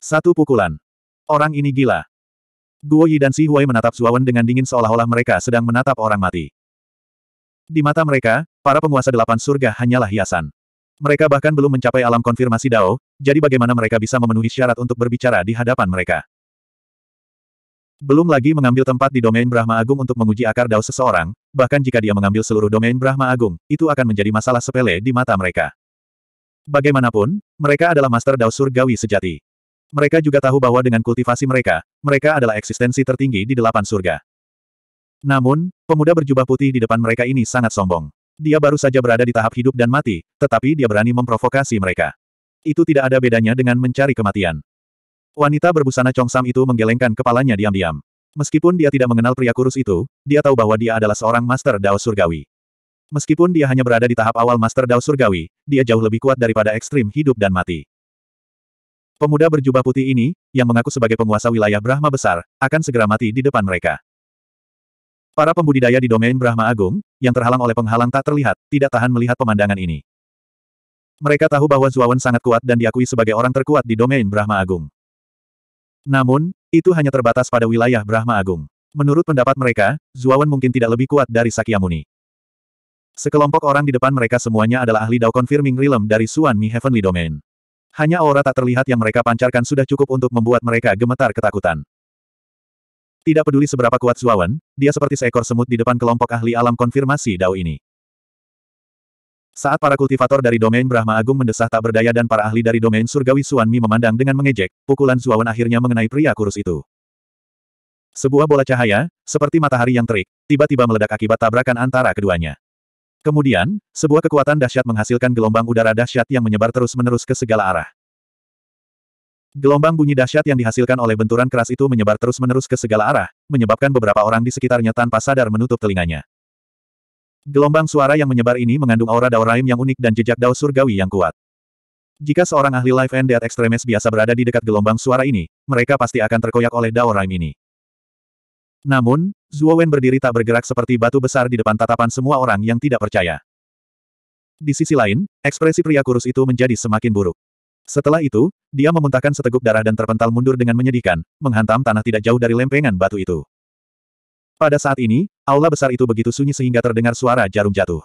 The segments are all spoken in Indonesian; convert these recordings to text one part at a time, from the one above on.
Satu pukulan. Orang ini gila. Guo Yi dan Si Huai menatap Wen dengan dingin seolah-olah mereka sedang menatap orang mati. Di mata mereka, para penguasa delapan surga hanyalah hiasan. Mereka bahkan belum mencapai alam konfirmasi Dao, jadi bagaimana mereka bisa memenuhi syarat untuk berbicara di hadapan mereka. Belum lagi mengambil tempat di domain Brahma Agung untuk menguji akar Dao seseorang, bahkan jika dia mengambil seluruh domain Brahma Agung, itu akan menjadi masalah sepele di mata mereka. Bagaimanapun, mereka adalah master Dao surgawi sejati. Mereka juga tahu bahwa dengan kultivasi mereka, mereka adalah eksistensi tertinggi di delapan surga. Namun, pemuda berjubah putih di depan mereka ini sangat sombong. Dia baru saja berada di tahap hidup dan mati, tetapi dia berani memprovokasi mereka. Itu tidak ada bedanya dengan mencari kematian. Wanita berbusana congsam itu menggelengkan kepalanya diam-diam. Meskipun dia tidak mengenal pria kurus itu, dia tahu bahwa dia adalah seorang Master Dao Surgawi. Meskipun dia hanya berada di tahap awal Master Dao Surgawi, dia jauh lebih kuat daripada ekstrim hidup dan mati. Pemuda berjubah putih ini, yang mengaku sebagai penguasa wilayah Brahma besar, akan segera mati di depan mereka. Para pembudidaya di domain Brahma Agung, yang terhalang oleh penghalang tak terlihat, tidak tahan melihat pemandangan ini. Mereka tahu bahwa Zuawan sangat kuat dan diakui sebagai orang terkuat di domain Brahma Agung. Namun, itu hanya terbatas pada wilayah Brahma Agung. Menurut pendapat mereka, Zuawan mungkin tidak lebih kuat dari Sakyamuni. Sekelompok orang di depan mereka semuanya adalah ahli Dao Confirming Realm dari Suan Mi Heavenly Domain. Hanya aura tak terlihat yang mereka pancarkan sudah cukup untuk membuat mereka gemetar ketakutan. Tidak peduli seberapa kuat Zuawan, dia seperti seekor semut di depan kelompok ahli alam konfirmasi dao ini. Saat para kultivator dari domain Brahma Agung mendesah tak berdaya dan para ahli dari domain surgawi Suanmi memandang dengan mengejek, pukulan Zuawan akhirnya mengenai pria kurus itu. Sebuah bola cahaya, seperti matahari yang terik, tiba-tiba meledak akibat tabrakan antara keduanya. Kemudian, sebuah kekuatan dahsyat menghasilkan gelombang udara dahsyat yang menyebar terus-menerus ke segala arah. Gelombang bunyi dahsyat yang dihasilkan oleh benturan keras itu menyebar terus-menerus ke segala arah, menyebabkan beberapa orang di sekitarnya tanpa sadar menutup telinganya. Gelombang suara yang menyebar ini mengandung aura daoraim yang unik dan jejak dao surgawi yang kuat. Jika seorang ahli life and death extremis biasa berada di dekat gelombang suara ini, mereka pasti akan terkoyak oleh daoraim ini. Namun, Zhuo Wen berdiri tak bergerak seperti batu besar di depan tatapan semua orang yang tidak percaya. Di sisi lain, ekspresi pria kurus itu menjadi semakin buruk. Setelah itu, dia memuntahkan seteguk darah dan terpental mundur dengan menyedihkan, menghantam tanah tidak jauh dari lempengan batu itu. Pada saat ini, aula besar itu begitu sunyi sehingga terdengar suara jarum jatuh.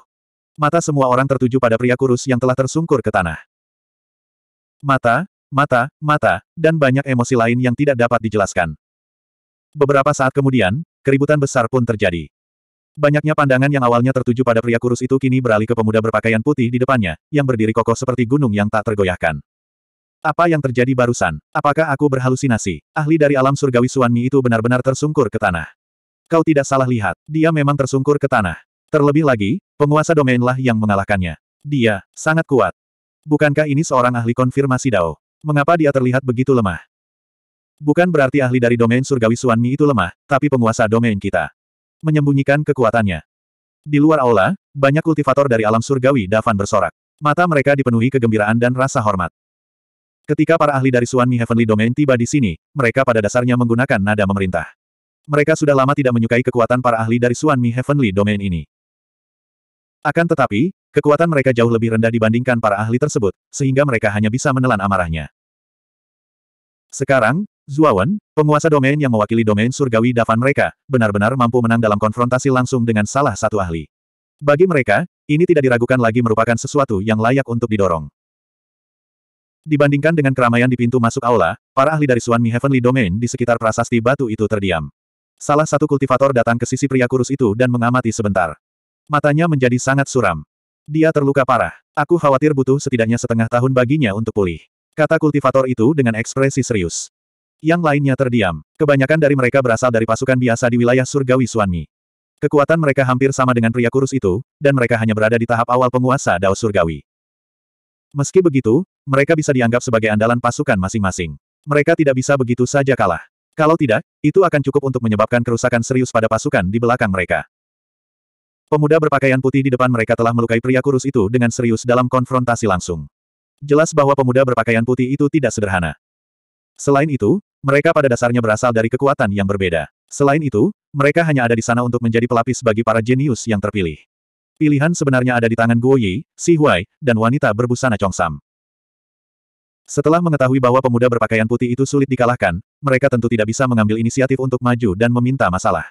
Mata semua orang tertuju pada pria kurus yang telah tersungkur ke tanah. Mata, mata, mata, dan banyak emosi lain yang tidak dapat dijelaskan. Beberapa saat kemudian, keributan besar pun terjadi. Banyaknya pandangan yang awalnya tertuju pada pria kurus itu kini beralih ke pemuda berpakaian putih di depannya, yang berdiri kokoh seperti gunung yang tak tergoyahkan. Apa yang terjadi barusan? Apakah aku berhalusinasi? Ahli dari alam surgawi Suanmi itu benar-benar tersungkur ke tanah. Kau tidak salah lihat, dia memang tersungkur ke tanah. Terlebih lagi, penguasa domainlah yang mengalahkannya. Dia, sangat kuat. Bukankah ini seorang ahli konfirmasi Dao? Mengapa dia terlihat begitu lemah? Bukan berarti ahli dari domain surgawi Suanmi itu lemah, tapi penguasa domain kita. Menyembunyikan kekuatannya. Di luar aula, banyak kultivator dari alam surgawi Davan bersorak. Mata mereka dipenuhi kegembiraan dan rasa hormat. Ketika para ahli dari Suanmi Heavenly Domain tiba di sini, mereka pada dasarnya menggunakan nada memerintah. Mereka sudah lama tidak menyukai kekuatan para ahli dari Suanmi Heavenly Domain ini. Akan tetapi, kekuatan mereka jauh lebih rendah dibandingkan para ahli tersebut, sehingga mereka hanya bisa menelan amarahnya. Sekarang, Zuawan, penguasa domain yang mewakili domain surgawi Davan mereka, benar-benar mampu menang dalam konfrontasi langsung dengan salah satu ahli. Bagi mereka, ini tidak diragukan lagi merupakan sesuatu yang layak untuk didorong. Dibandingkan dengan keramaian di pintu masuk aula, para ahli dari Suanmi Heavenly Domain di sekitar prasasti batu itu terdiam. Salah satu kultivator datang ke sisi pria kurus itu dan mengamati sebentar. Matanya menjadi sangat suram. Dia terluka parah. Aku khawatir butuh setidaknya setengah tahun baginya untuk pulih. Kata kultivator itu dengan ekspresi serius. Yang lainnya terdiam. Kebanyakan dari mereka berasal dari pasukan biasa di wilayah surgawi Suanmi. Kekuatan mereka hampir sama dengan pria kurus itu, dan mereka hanya berada di tahap awal penguasa Dao Surgawi. Meski begitu, mereka bisa dianggap sebagai andalan pasukan masing-masing. Mereka tidak bisa begitu saja kalah. Kalau tidak, itu akan cukup untuk menyebabkan kerusakan serius pada pasukan di belakang mereka. Pemuda berpakaian putih di depan mereka telah melukai pria kurus itu dengan serius dalam konfrontasi langsung. Jelas bahwa pemuda berpakaian putih itu tidak sederhana. Selain itu, mereka pada dasarnya berasal dari kekuatan yang berbeda. Selain itu, mereka hanya ada di sana untuk menjadi pelapis bagi para jenius yang terpilih. Pilihan sebenarnya ada di tangan Guo Yi, Si Huai, dan wanita berbusana Sam. Setelah mengetahui bahwa pemuda berpakaian putih itu sulit dikalahkan, mereka tentu tidak bisa mengambil inisiatif untuk maju dan meminta masalah.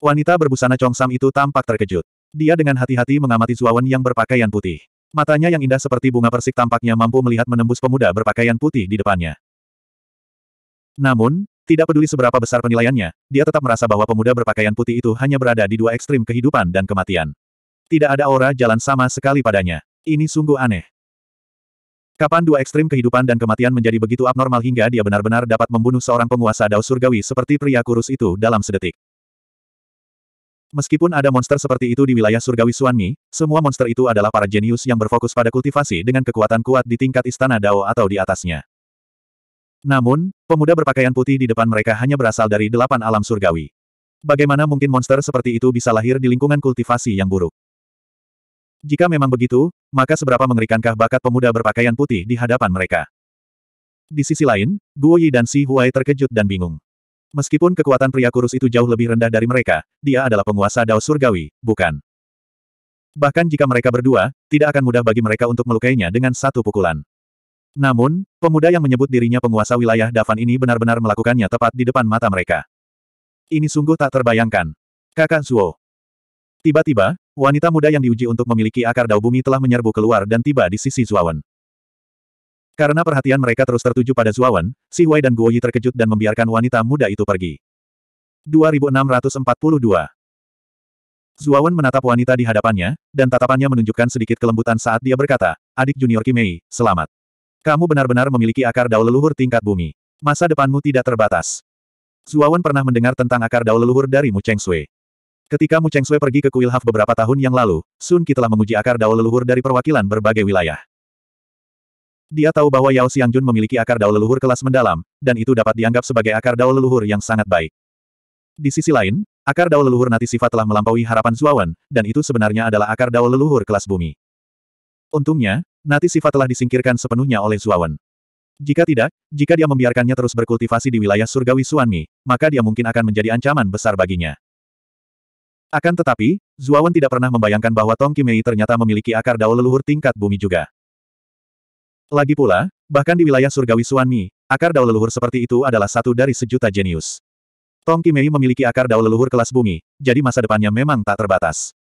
Wanita berbusana Sam itu tampak terkejut. Dia dengan hati-hati mengamati Zuawan yang berpakaian putih. Matanya yang indah seperti bunga persik tampaknya mampu melihat menembus pemuda berpakaian putih di depannya. Namun, tidak peduli seberapa besar penilaiannya, dia tetap merasa bahwa pemuda berpakaian putih itu hanya berada di dua ekstrim kehidupan dan kematian. Tidak ada aura jalan sama sekali padanya. Ini sungguh aneh. Kapan dua ekstrim kehidupan dan kematian menjadi begitu abnormal hingga dia benar-benar dapat membunuh seorang penguasa dao surgawi seperti pria kurus itu dalam sedetik? Meskipun ada monster seperti itu di wilayah surgawi Suanmi, semua monster itu adalah para jenius yang berfokus pada kultivasi dengan kekuatan kuat di tingkat istana Dao atau di atasnya. Namun, pemuda berpakaian putih di depan mereka hanya berasal dari delapan alam surgawi. Bagaimana mungkin monster seperti itu bisa lahir di lingkungan kultivasi yang buruk? Jika memang begitu, maka seberapa mengerikankah bakat pemuda berpakaian putih di hadapan mereka? Di sisi lain, Guo Yi dan Si Huai terkejut dan bingung. Meskipun kekuatan pria kurus itu jauh lebih rendah dari mereka, dia adalah penguasa Dao Surgawi, bukan? Bahkan jika mereka berdua, tidak akan mudah bagi mereka untuk melukainya dengan satu pukulan. Namun, pemuda yang menyebut dirinya penguasa wilayah Davan ini benar-benar melakukannya tepat di depan mata mereka. Ini sungguh tak terbayangkan. Kakak Zuo. Tiba-tiba, wanita muda yang diuji untuk memiliki akar dao bumi telah menyerbu keluar dan tiba di sisi Zuawan. Karena perhatian mereka terus tertuju pada Zuawan, Si Wei dan Guo Yi terkejut dan membiarkan wanita muda itu pergi. 2642 Zuawan menatap wanita di hadapannya, dan tatapannya menunjukkan sedikit kelembutan saat dia berkata, adik junior Kimei, selamat. Kamu benar-benar memiliki akar dao leluhur tingkat bumi. Masa depanmu tidak terbatas. Zuawan pernah mendengar tentang akar dao leluhur dari Mu Cheng Sui. Ketika Mu Cheng Sui pergi ke Kuil Haf beberapa tahun yang lalu, Sun Ki telah menguji akar dao leluhur dari perwakilan berbagai wilayah. Dia tahu bahwa Yao Jun memiliki akar dao leluhur kelas mendalam, dan itu dapat dianggap sebagai akar dao leluhur yang sangat baik. Di sisi lain, akar dao leluhur nati sifat telah melampaui harapan Zuawan, dan itu sebenarnya adalah akar dao leluhur kelas bumi. Untungnya, Nanti sifat telah disingkirkan sepenuhnya oleh Zuawan. Jika tidak, jika dia membiarkannya terus berkultivasi di wilayah surgawi Suanmi, maka dia mungkin akan menjadi ancaman besar baginya. Akan tetapi, Zuawan tidak pernah membayangkan bahwa Tong Kimei ternyata memiliki akar dao leluhur tingkat bumi juga. Lagi pula, bahkan di wilayah surgawi Suanmi, akar dao leluhur seperti itu adalah satu dari sejuta jenius. Tong Kimei memiliki akar dao leluhur kelas bumi, jadi masa depannya memang tak terbatas.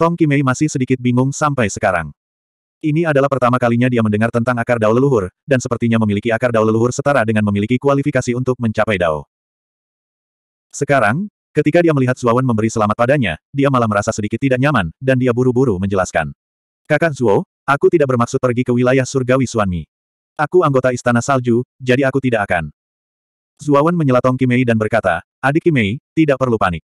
Tong Kimei masih sedikit bingung sampai sekarang. Ini adalah pertama kalinya dia mendengar tentang akar dao leluhur, dan sepertinya memiliki akar dao leluhur setara dengan memiliki kualifikasi untuk mencapai dao. Sekarang, ketika dia melihat Wen memberi selamat padanya, dia malah merasa sedikit tidak nyaman, dan dia buru-buru menjelaskan. Kakak Zuo, aku tidak bermaksud pergi ke wilayah surgawi Suanmi. Aku anggota Istana Salju, jadi aku tidak akan. menyela tong Kimei dan berkata, Adik Kimei, tidak perlu panik.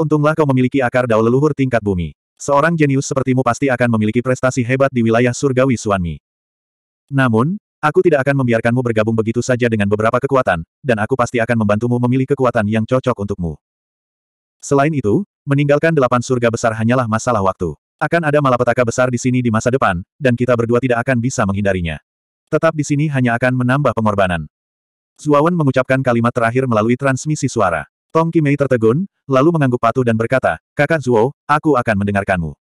Untunglah kau memiliki akar dao leluhur tingkat bumi. Seorang jenius sepertimu pasti akan memiliki prestasi hebat di wilayah surgawi Suanmi. Namun, aku tidak akan membiarkanmu bergabung begitu saja dengan beberapa kekuatan, dan aku pasti akan membantumu memilih kekuatan yang cocok untukmu. Selain itu, meninggalkan delapan surga besar hanyalah masalah waktu. Akan ada malapetaka besar di sini di masa depan, dan kita berdua tidak akan bisa menghindarinya. Tetap di sini hanya akan menambah pengorbanan. Zuawan mengucapkan kalimat terakhir melalui transmisi suara. Tong Kimei tertegun, lalu mengangguk patuh dan berkata, Kakak Zuo, aku akan mendengarkanmu.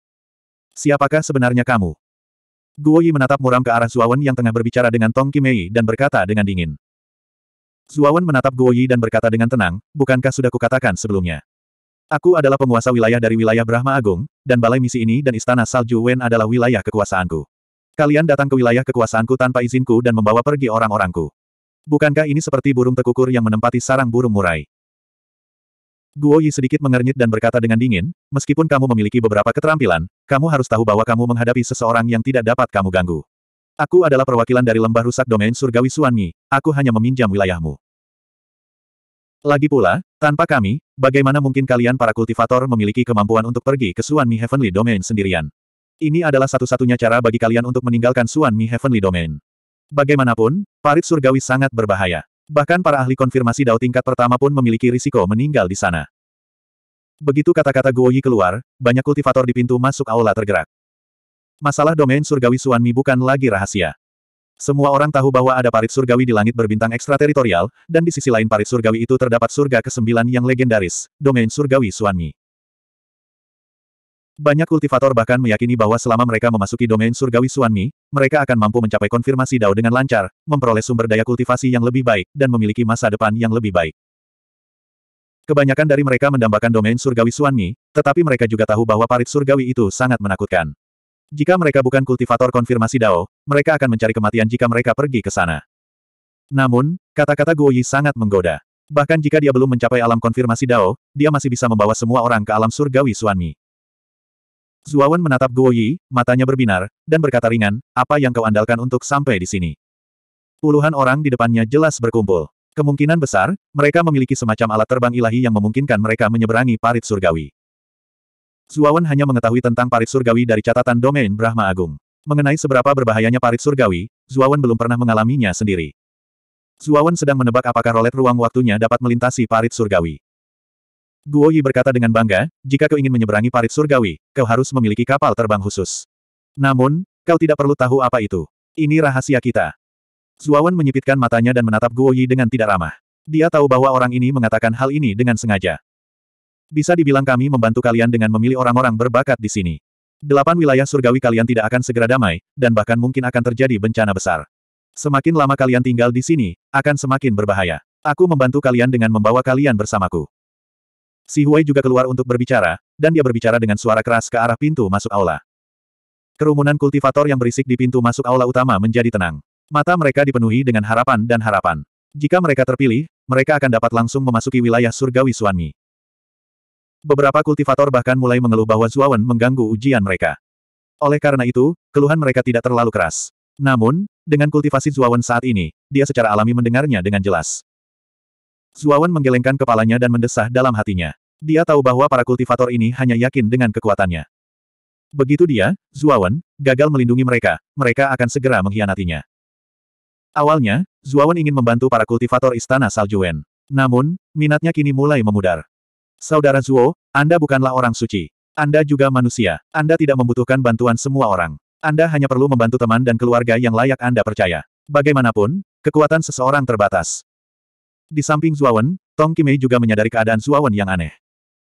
Siapakah sebenarnya kamu? Guo Yi menatap muram ke arah Zuawan yang tengah berbicara dengan Tong Kimei dan berkata dengan dingin. Zuawan menatap Guo Yi dan berkata dengan tenang, bukankah sudah kukatakan sebelumnya? Aku adalah penguasa wilayah dari wilayah Brahma Agung, dan balai misi ini dan istana Salju Wen adalah wilayah kekuasaanku. Kalian datang ke wilayah kekuasaanku tanpa izinku dan membawa pergi orang-orangku. Bukankah ini seperti burung tekukur yang menempati sarang burung murai? Guo Yi sedikit mengernyit dan berkata dengan dingin, meskipun kamu memiliki beberapa keterampilan, kamu harus tahu bahwa kamu menghadapi seseorang yang tidak dapat kamu ganggu. Aku adalah perwakilan dari lembah rusak domain surgawi Suanmi, aku hanya meminjam wilayahmu. Lagi pula, tanpa kami, bagaimana mungkin kalian para kultivator memiliki kemampuan untuk pergi ke Suanmi Heavenly Domain sendirian? Ini adalah satu-satunya cara bagi kalian untuk meninggalkan Suanmi Heavenly Domain. Bagaimanapun, parit surgawi sangat berbahaya. Bahkan para ahli konfirmasi Dao tingkat pertama pun memiliki risiko meninggal di sana. Begitu kata-kata Guo Yi keluar, banyak kultivator di pintu masuk aula tergerak. Masalah domain surgawi Suami bukan lagi rahasia. Semua orang tahu bahwa ada parit surgawi di langit berbintang ekstrateritorial, dan di sisi lain parit surgawi itu terdapat surga ke-9 yang legendaris, domain surgawi Suami. Banyak kultivator bahkan meyakini bahwa selama mereka memasuki domain surgawi Suanmi, mereka akan mampu mencapai konfirmasi Dao dengan lancar, memperoleh sumber daya kultivasi yang lebih baik, dan memiliki masa depan yang lebih baik. Kebanyakan dari mereka mendambakan domain surgawi Suanmi, tetapi mereka juga tahu bahwa parit surgawi itu sangat menakutkan. Jika mereka bukan kultivator konfirmasi Dao, mereka akan mencari kematian jika mereka pergi ke sana. Namun, kata-kata Guo Yi sangat menggoda. Bahkan jika dia belum mencapai alam konfirmasi Dao, dia masih bisa membawa semua orang ke alam surgawi Suanmi. Zuawan menatap Guo Yi, matanya berbinar, dan berkata ringan, apa yang kau andalkan untuk sampai di sini? Puluhan orang di depannya jelas berkumpul. Kemungkinan besar, mereka memiliki semacam alat terbang ilahi yang memungkinkan mereka menyeberangi parit surgawi. Zuawan hanya mengetahui tentang parit surgawi dari catatan domain Brahma Agung. Mengenai seberapa berbahayanya parit surgawi, Zuawan belum pernah mengalaminya sendiri. Zuawan sedang menebak apakah rolet ruang waktunya dapat melintasi parit surgawi. Guo Yi berkata dengan bangga, jika kau ingin menyeberangi parit surgawi, kau harus memiliki kapal terbang khusus. Namun, kau tidak perlu tahu apa itu. Ini rahasia kita. Zuawan menyipitkan matanya dan menatap Guo Yi dengan tidak ramah. Dia tahu bahwa orang ini mengatakan hal ini dengan sengaja. Bisa dibilang kami membantu kalian dengan memilih orang-orang berbakat di sini. Delapan wilayah surgawi kalian tidak akan segera damai, dan bahkan mungkin akan terjadi bencana besar. Semakin lama kalian tinggal di sini, akan semakin berbahaya. Aku membantu kalian dengan membawa kalian bersamaku. Si Huai juga keluar untuk berbicara, dan dia berbicara dengan suara keras ke arah pintu masuk aula. Kerumunan kultivator yang berisik di pintu masuk aula utama menjadi tenang. Mata mereka dipenuhi dengan harapan dan harapan. Jika mereka terpilih, mereka akan dapat langsung memasuki wilayah surgawi Suanmi. Beberapa kultivator bahkan mulai mengeluh bahwa Zuawan mengganggu ujian mereka. Oleh karena itu, keluhan mereka tidak terlalu keras. Namun, dengan kultivasi Zuawan saat ini, dia secara alami mendengarnya dengan jelas. Zuawan menggelengkan kepalanya dan mendesah dalam hatinya. Dia tahu bahwa para kultivator ini hanya yakin dengan kekuatannya. Begitu dia, Zuawan, gagal melindungi mereka, mereka akan segera mengkhianatinya. Awalnya, Zuawan ingin membantu para kultivator istana Saljuen. Namun, minatnya kini mulai memudar. Saudara Zuo, Anda bukanlah orang suci. Anda juga manusia. Anda tidak membutuhkan bantuan semua orang. Anda hanya perlu membantu teman dan keluarga yang layak Anda percaya. Bagaimanapun, kekuatan seseorang terbatas. Di samping Zuawan, Tong Kimei juga menyadari keadaan Zuawan yang aneh.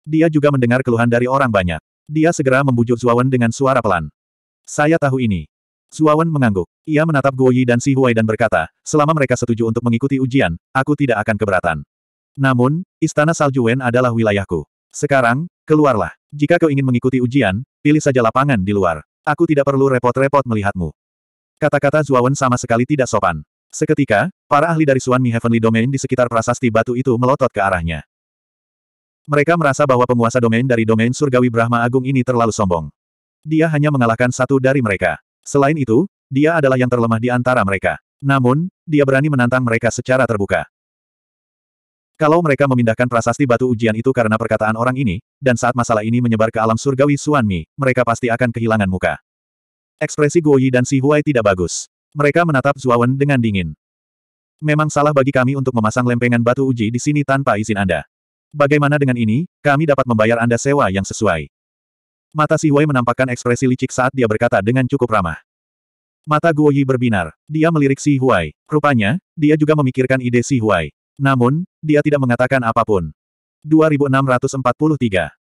Dia juga mendengar keluhan dari orang banyak. Dia segera membujuk Zuawan dengan suara pelan. Saya tahu ini. Zuawan mengangguk. Ia menatap Guo Yi dan Si Huai dan berkata, selama mereka setuju untuk mengikuti ujian, aku tidak akan keberatan. Namun, Istana Salju Wen adalah wilayahku. Sekarang, keluarlah. Jika kau ingin mengikuti ujian, pilih saja lapangan di luar. Aku tidak perlu repot-repot melihatmu. Kata-kata Zuawan sama sekali tidak sopan. Seketika, para ahli dari Suan Mi Heavenly Domain di sekitar prasasti batu itu melotot ke arahnya. Mereka merasa bahwa penguasa domain dari domain surgawi Brahma Agung ini terlalu sombong. Dia hanya mengalahkan satu dari mereka. Selain itu, dia adalah yang terlemah di antara mereka. Namun, dia berani menantang mereka secara terbuka. Kalau mereka memindahkan prasasti batu ujian itu karena perkataan orang ini, dan saat masalah ini menyebar ke alam surgawi Suan Mi, mereka pasti akan kehilangan muka. Ekspresi Guoyi dan Si Huai tidak bagus. Mereka menatap Zuawan dengan dingin. Memang salah bagi kami untuk memasang lempengan batu uji di sini tanpa izin Anda. Bagaimana dengan ini, kami dapat membayar Anda sewa yang sesuai. Mata Si Wei menampakkan ekspresi licik saat dia berkata dengan cukup ramah. Mata Guo Yi berbinar. Dia melirik Si Huai. Rupanya, dia juga memikirkan ide Si Huai. Namun, dia tidak mengatakan apapun. 2643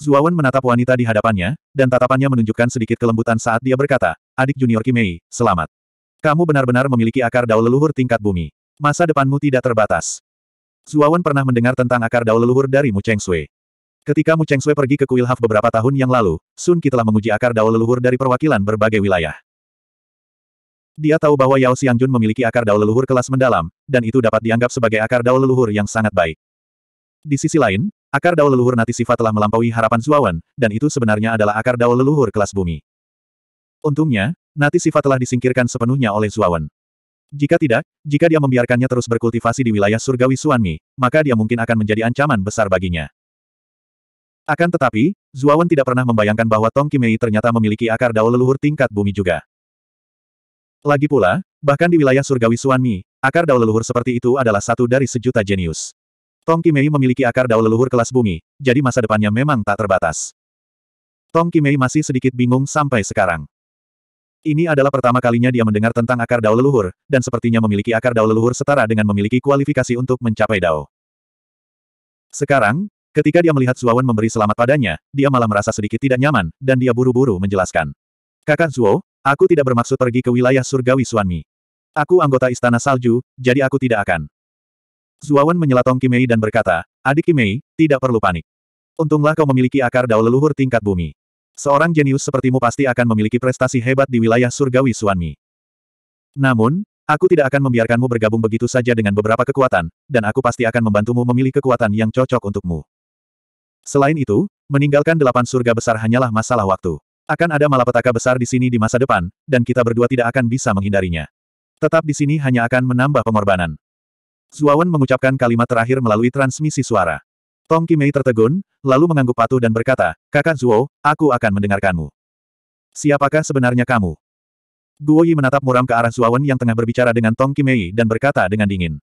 Zuawan menatap wanita di hadapannya, dan tatapannya menunjukkan sedikit kelembutan saat dia berkata, adik junior Kimei, selamat. Kamu benar-benar memiliki akar daul leluhur tingkat bumi. Masa depanmu tidak terbatas. Zuawan pernah mendengar tentang akar daul leluhur dari Mu Cheng Sui. Ketika Mu Cheng Sui pergi ke Kuil Haf beberapa tahun yang lalu, Sun Qi telah menguji akar daul leluhur dari perwakilan berbagai wilayah. Dia tahu bahwa Yao Xiangjun memiliki akar daul leluhur kelas mendalam, dan itu dapat dianggap sebagai akar daul leluhur yang sangat baik. Di sisi lain, akar dao leluhur Natisiva telah melampaui harapan Zuawan, dan itu sebenarnya adalah akar dao leluhur kelas bumi. Untungnya, Natisiva telah disingkirkan sepenuhnya oleh Zuawan. Jika tidak, jika dia membiarkannya terus berkultivasi di wilayah surgawi Suanmi, maka dia mungkin akan menjadi ancaman besar baginya. Akan tetapi, Zuawan tidak pernah membayangkan bahwa Tong Kimei ternyata memiliki akar dao leluhur tingkat bumi juga. Lagi pula, bahkan di wilayah surgawi Suanmi, akar dao leluhur seperti itu adalah satu dari sejuta jenius. Tong Kimei memiliki akar dao leluhur kelas bumi, jadi masa depannya memang tak terbatas. Tong Kimei masih sedikit bingung sampai sekarang. Ini adalah pertama kalinya dia mendengar tentang akar dao leluhur, dan sepertinya memiliki akar dao leluhur setara dengan memiliki kualifikasi untuk mencapai dao. Sekarang, ketika dia melihat Wen memberi selamat padanya, dia malah merasa sedikit tidak nyaman, dan dia buru-buru menjelaskan. Kakak Zuo, aku tidak bermaksud pergi ke wilayah surgawi Suanmi. Aku anggota Istana Salju, jadi aku tidak akan. Zuawan Tong Kimei dan berkata, Adik Kimei, tidak perlu panik. Untunglah kau memiliki akar dao leluhur tingkat bumi. Seorang jenius sepertimu pasti akan memiliki prestasi hebat di wilayah surgawi Suanmi. Namun, aku tidak akan membiarkanmu bergabung begitu saja dengan beberapa kekuatan, dan aku pasti akan membantumu memilih kekuatan yang cocok untukmu. Selain itu, meninggalkan delapan surga besar hanyalah masalah waktu. Akan ada malapetaka besar di sini di masa depan, dan kita berdua tidak akan bisa menghindarinya. Tetap di sini hanya akan menambah pengorbanan. Zuawan mengucapkan kalimat terakhir melalui transmisi suara. Tong Kimei tertegun, lalu mengangguk patuh dan berkata, Kakak Zuo, aku akan mendengarkanmu. Siapakah sebenarnya kamu? Guo Yi menatap muram ke arah Zuawan yang tengah berbicara dengan Tong Kimei dan berkata dengan dingin.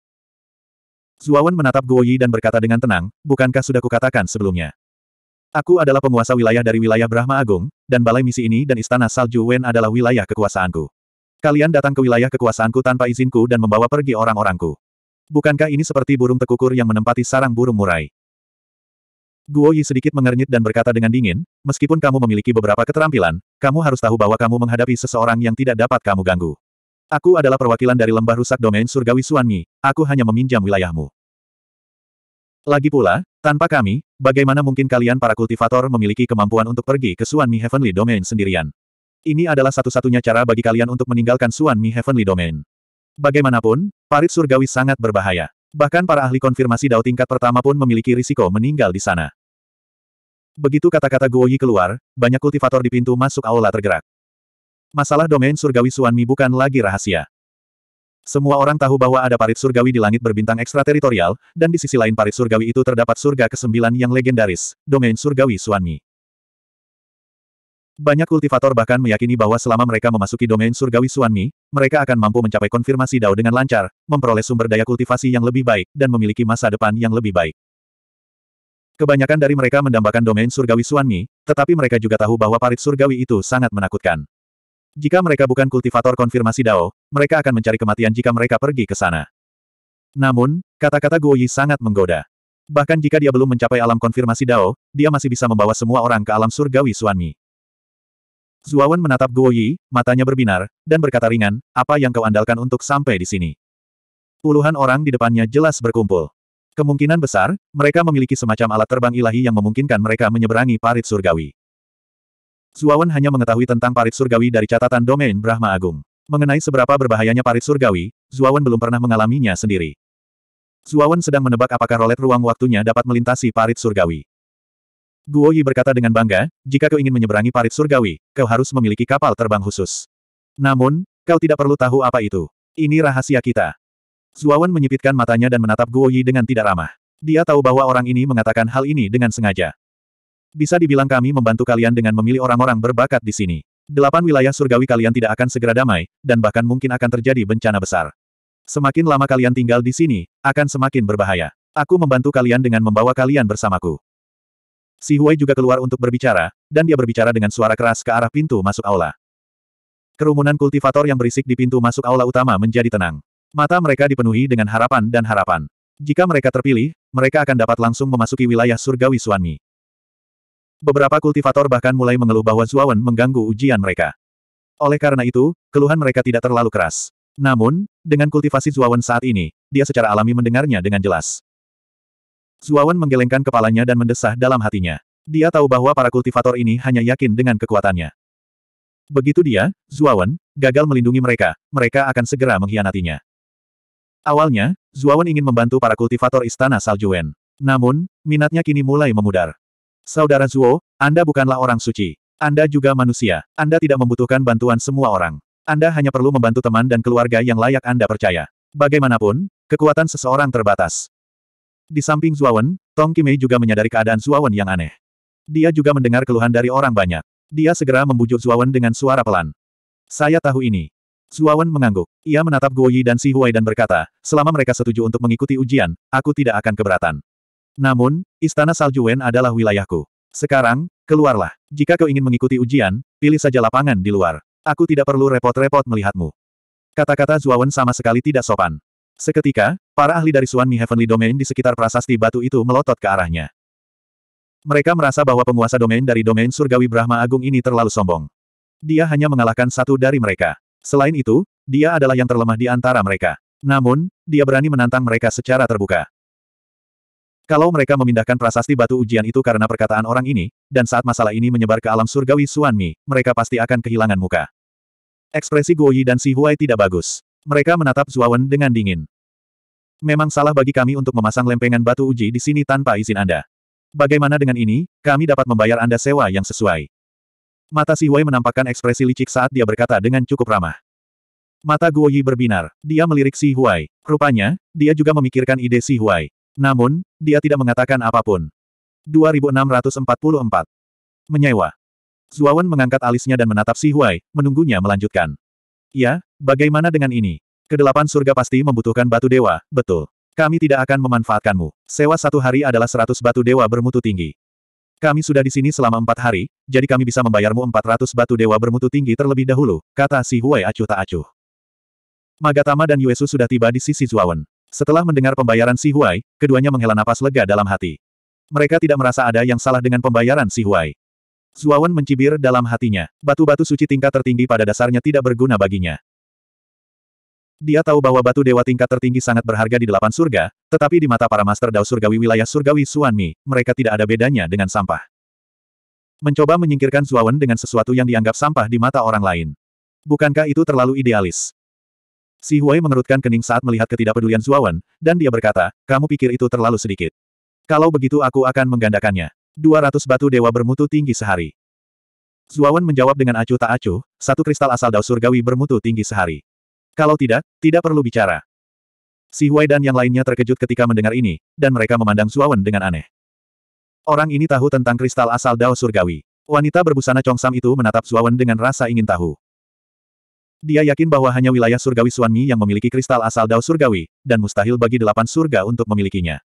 Zuawan menatap Guo Yi dan berkata dengan tenang, bukankah sudah kukatakan sebelumnya? Aku adalah penguasa wilayah dari wilayah Brahma Agung, dan balai misi ini dan istana Salju Wen adalah wilayah kekuasaanku. Kalian datang ke wilayah kekuasaanku tanpa izinku dan membawa pergi orang-orangku. Bukankah ini seperti burung tekukur yang menempati sarang burung murai? Guo Yi sedikit mengernyit dan berkata dengan dingin, meskipun kamu memiliki beberapa keterampilan, kamu harus tahu bahwa kamu menghadapi seseorang yang tidak dapat kamu ganggu. Aku adalah perwakilan dari lembah rusak domain surgawi Suanmi, aku hanya meminjam wilayahmu. Lagi pula, tanpa kami, bagaimana mungkin kalian para kultivator memiliki kemampuan untuk pergi ke Suanmi Heavenly Domain sendirian? Ini adalah satu-satunya cara bagi kalian untuk meninggalkan Suanmi Heavenly Domain. Bagaimanapun, Parit surgawi sangat berbahaya. Bahkan para ahli konfirmasi dao tingkat pertama pun memiliki risiko meninggal di sana. Begitu kata-kata Guoyi keluar, banyak kultivator di pintu masuk aula tergerak. Masalah domain surgawi Suanmi bukan lagi rahasia. Semua orang tahu bahwa ada parit surgawi di langit berbintang ekstrateritorial, dan di sisi lain parit surgawi itu terdapat surga Kesembilan yang legendaris, domain surgawi Suanmi. Banyak kultivator bahkan meyakini bahwa selama mereka memasuki domain surgawi Suanmi, mereka akan mampu mencapai konfirmasi Dao dengan lancar, memperoleh sumber daya kultivasi yang lebih baik, dan memiliki masa depan yang lebih baik. Kebanyakan dari mereka mendambakan domain surgawi Suanmi, tetapi mereka juga tahu bahwa parit surgawi itu sangat menakutkan. Jika mereka bukan kultivator konfirmasi Dao, mereka akan mencari kematian jika mereka pergi ke sana. Namun, kata-kata Guo sangat menggoda. Bahkan jika dia belum mencapai alam konfirmasi Dao, dia masih bisa membawa semua orang ke alam surgawi Suanmi. Zuawan menatap Guo Yi, matanya berbinar, dan berkata ringan, apa yang kau andalkan untuk sampai di sini? Puluhan orang di depannya jelas berkumpul. Kemungkinan besar, mereka memiliki semacam alat terbang ilahi yang memungkinkan mereka menyeberangi parit surgawi. Zuawan hanya mengetahui tentang parit surgawi dari catatan domain Brahma Agung. Mengenai seberapa berbahayanya parit surgawi, Zuawan belum pernah mengalaminya sendiri. Zuawan sedang menebak apakah rolet ruang waktunya dapat melintasi parit surgawi. Guo Yi berkata dengan bangga, jika kau ingin menyeberangi parit surgawi, kau harus memiliki kapal terbang khusus. Namun, kau tidak perlu tahu apa itu. Ini rahasia kita. Zuawan menyipitkan matanya dan menatap Guo Yi dengan tidak ramah. Dia tahu bahwa orang ini mengatakan hal ini dengan sengaja. Bisa dibilang kami membantu kalian dengan memilih orang-orang berbakat di sini. Delapan wilayah surgawi kalian tidak akan segera damai, dan bahkan mungkin akan terjadi bencana besar. Semakin lama kalian tinggal di sini, akan semakin berbahaya. Aku membantu kalian dengan membawa kalian bersamaku. Si Huai juga keluar untuk berbicara, dan dia berbicara dengan suara keras ke arah pintu masuk aula. Kerumunan kultivator yang berisik di pintu masuk aula utama menjadi tenang. Mata mereka dipenuhi dengan harapan dan harapan. Jika mereka terpilih, mereka akan dapat langsung memasuki wilayah surgawi Suanmi. Beberapa kultivator bahkan mulai mengeluh bahwa Zuawan mengganggu ujian mereka. Oleh karena itu, keluhan mereka tidak terlalu keras. Namun, dengan kultivasi Zuawan saat ini, dia secara alami mendengarnya dengan jelas. Zuawan menggelengkan kepalanya dan mendesah dalam hatinya. Dia tahu bahwa para kultivator ini hanya yakin dengan kekuatannya. Begitu dia, Zuawan, gagal melindungi mereka, mereka akan segera mengkhianatinya. Awalnya, Zuawan ingin membantu para kultivator istana Saljuen. Namun, minatnya kini mulai memudar. Saudara Zuo, Anda bukanlah orang suci. Anda juga manusia. Anda tidak membutuhkan bantuan semua orang. Anda hanya perlu membantu teman dan keluarga yang layak Anda percaya. Bagaimanapun, kekuatan seseorang terbatas. Di samping Zuawan, Tong Kimei juga menyadari keadaan Zuawan yang aneh. Dia juga mendengar keluhan dari orang banyak. Dia segera membujuk Zuawan dengan suara pelan. Saya tahu ini. Zuawan mengangguk. Ia menatap Guo Yi dan Si Huai dan berkata, selama mereka setuju untuk mengikuti ujian, aku tidak akan keberatan. Namun, Istana Salju Wen adalah wilayahku. Sekarang, keluarlah. Jika kau ingin mengikuti ujian, pilih saja lapangan di luar. Aku tidak perlu repot-repot melihatmu. Kata-kata Zuawan sama sekali tidak sopan. Seketika, Para ahli dari Suan Mi Heavenly Domain di sekitar prasasti batu itu melotot ke arahnya. Mereka merasa bahwa penguasa domain dari domain surgawi Brahma Agung ini terlalu sombong. Dia hanya mengalahkan satu dari mereka. Selain itu, dia adalah yang terlemah di antara mereka. Namun, dia berani menantang mereka secara terbuka. Kalau mereka memindahkan prasasti batu ujian itu karena perkataan orang ini, dan saat masalah ini menyebar ke alam surgawi Suan Mi, mereka pasti akan kehilangan muka. Ekspresi Guoyi dan Si Huai tidak bagus. Mereka menatap Zuawan dengan dingin. Memang salah bagi kami untuk memasang lempengan batu uji di sini tanpa izin Anda. Bagaimana dengan ini, kami dapat membayar Anda sewa yang sesuai. Mata Si Wei menampakkan ekspresi licik saat dia berkata dengan cukup ramah. Mata Guo Yi berbinar. Dia melirik Si Huai. Rupanya, dia juga memikirkan ide Si Huai. Namun, dia tidak mengatakan apapun. 2644. Menyewa. Zuawan mengangkat alisnya dan menatap Si Huai, menunggunya melanjutkan. Ya, bagaimana dengan ini? Kedelapan surga pasti membutuhkan batu dewa, betul. Kami tidak akan memanfaatkanmu. Sewa satu hari adalah seratus batu dewa bermutu tinggi. Kami sudah di sini selama empat hari, jadi kami bisa membayarmu empat ratus batu dewa bermutu tinggi terlebih dahulu, kata si Huai acuh tak acuh. Magatama dan Yuesu sudah tiba di sisi Zuawan. Setelah mendengar pembayaran si Huai, keduanya menghela napas lega dalam hati. Mereka tidak merasa ada yang salah dengan pembayaran si Huai. Zuawan mencibir dalam hatinya. Batu-batu suci tingkat tertinggi pada dasarnya tidak berguna baginya. Dia tahu bahwa batu dewa tingkat tertinggi sangat berharga di delapan surga, tetapi di mata para master dao surgawi wilayah surgawi Suanmi, mereka tidak ada bedanya dengan sampah. Mencoba menyingkirkan Zuawan dengan sesuatu yang dianggap sampah di mata orang lain. Bukankah itu terlalu idealis? Si Huai mengerutkan kening saat melihat ketidakpedulian Zuawan, dan dia berkata, kamu pikir itu terlalu sedikit. Kalau begitu aku akan menggandakannya. 200 batu dewa bermutu tinggi sehari. Zuawan menjawab dengan acuh tak acuh, satu kristal asal dao surgawi bermutu tinggi sehari. Kalau tidak, tidak perlu bicara. Si Huai dan yang lainnya terkejut ketika mendengar ini, dan mereka memandang Zuawan dengan aneh. Orang ini tahu tentang kristal asal Dao Surgawi. Wanita berbusana congsam itu menatap Zuawan dengan rasa ingin tahu. Dia yakin bahwa hanya wilayah surgawi Suanmi yang memiliki kristal asal Dao Surgawi, dan mustahil bagi delapan surga untuk memilikinya.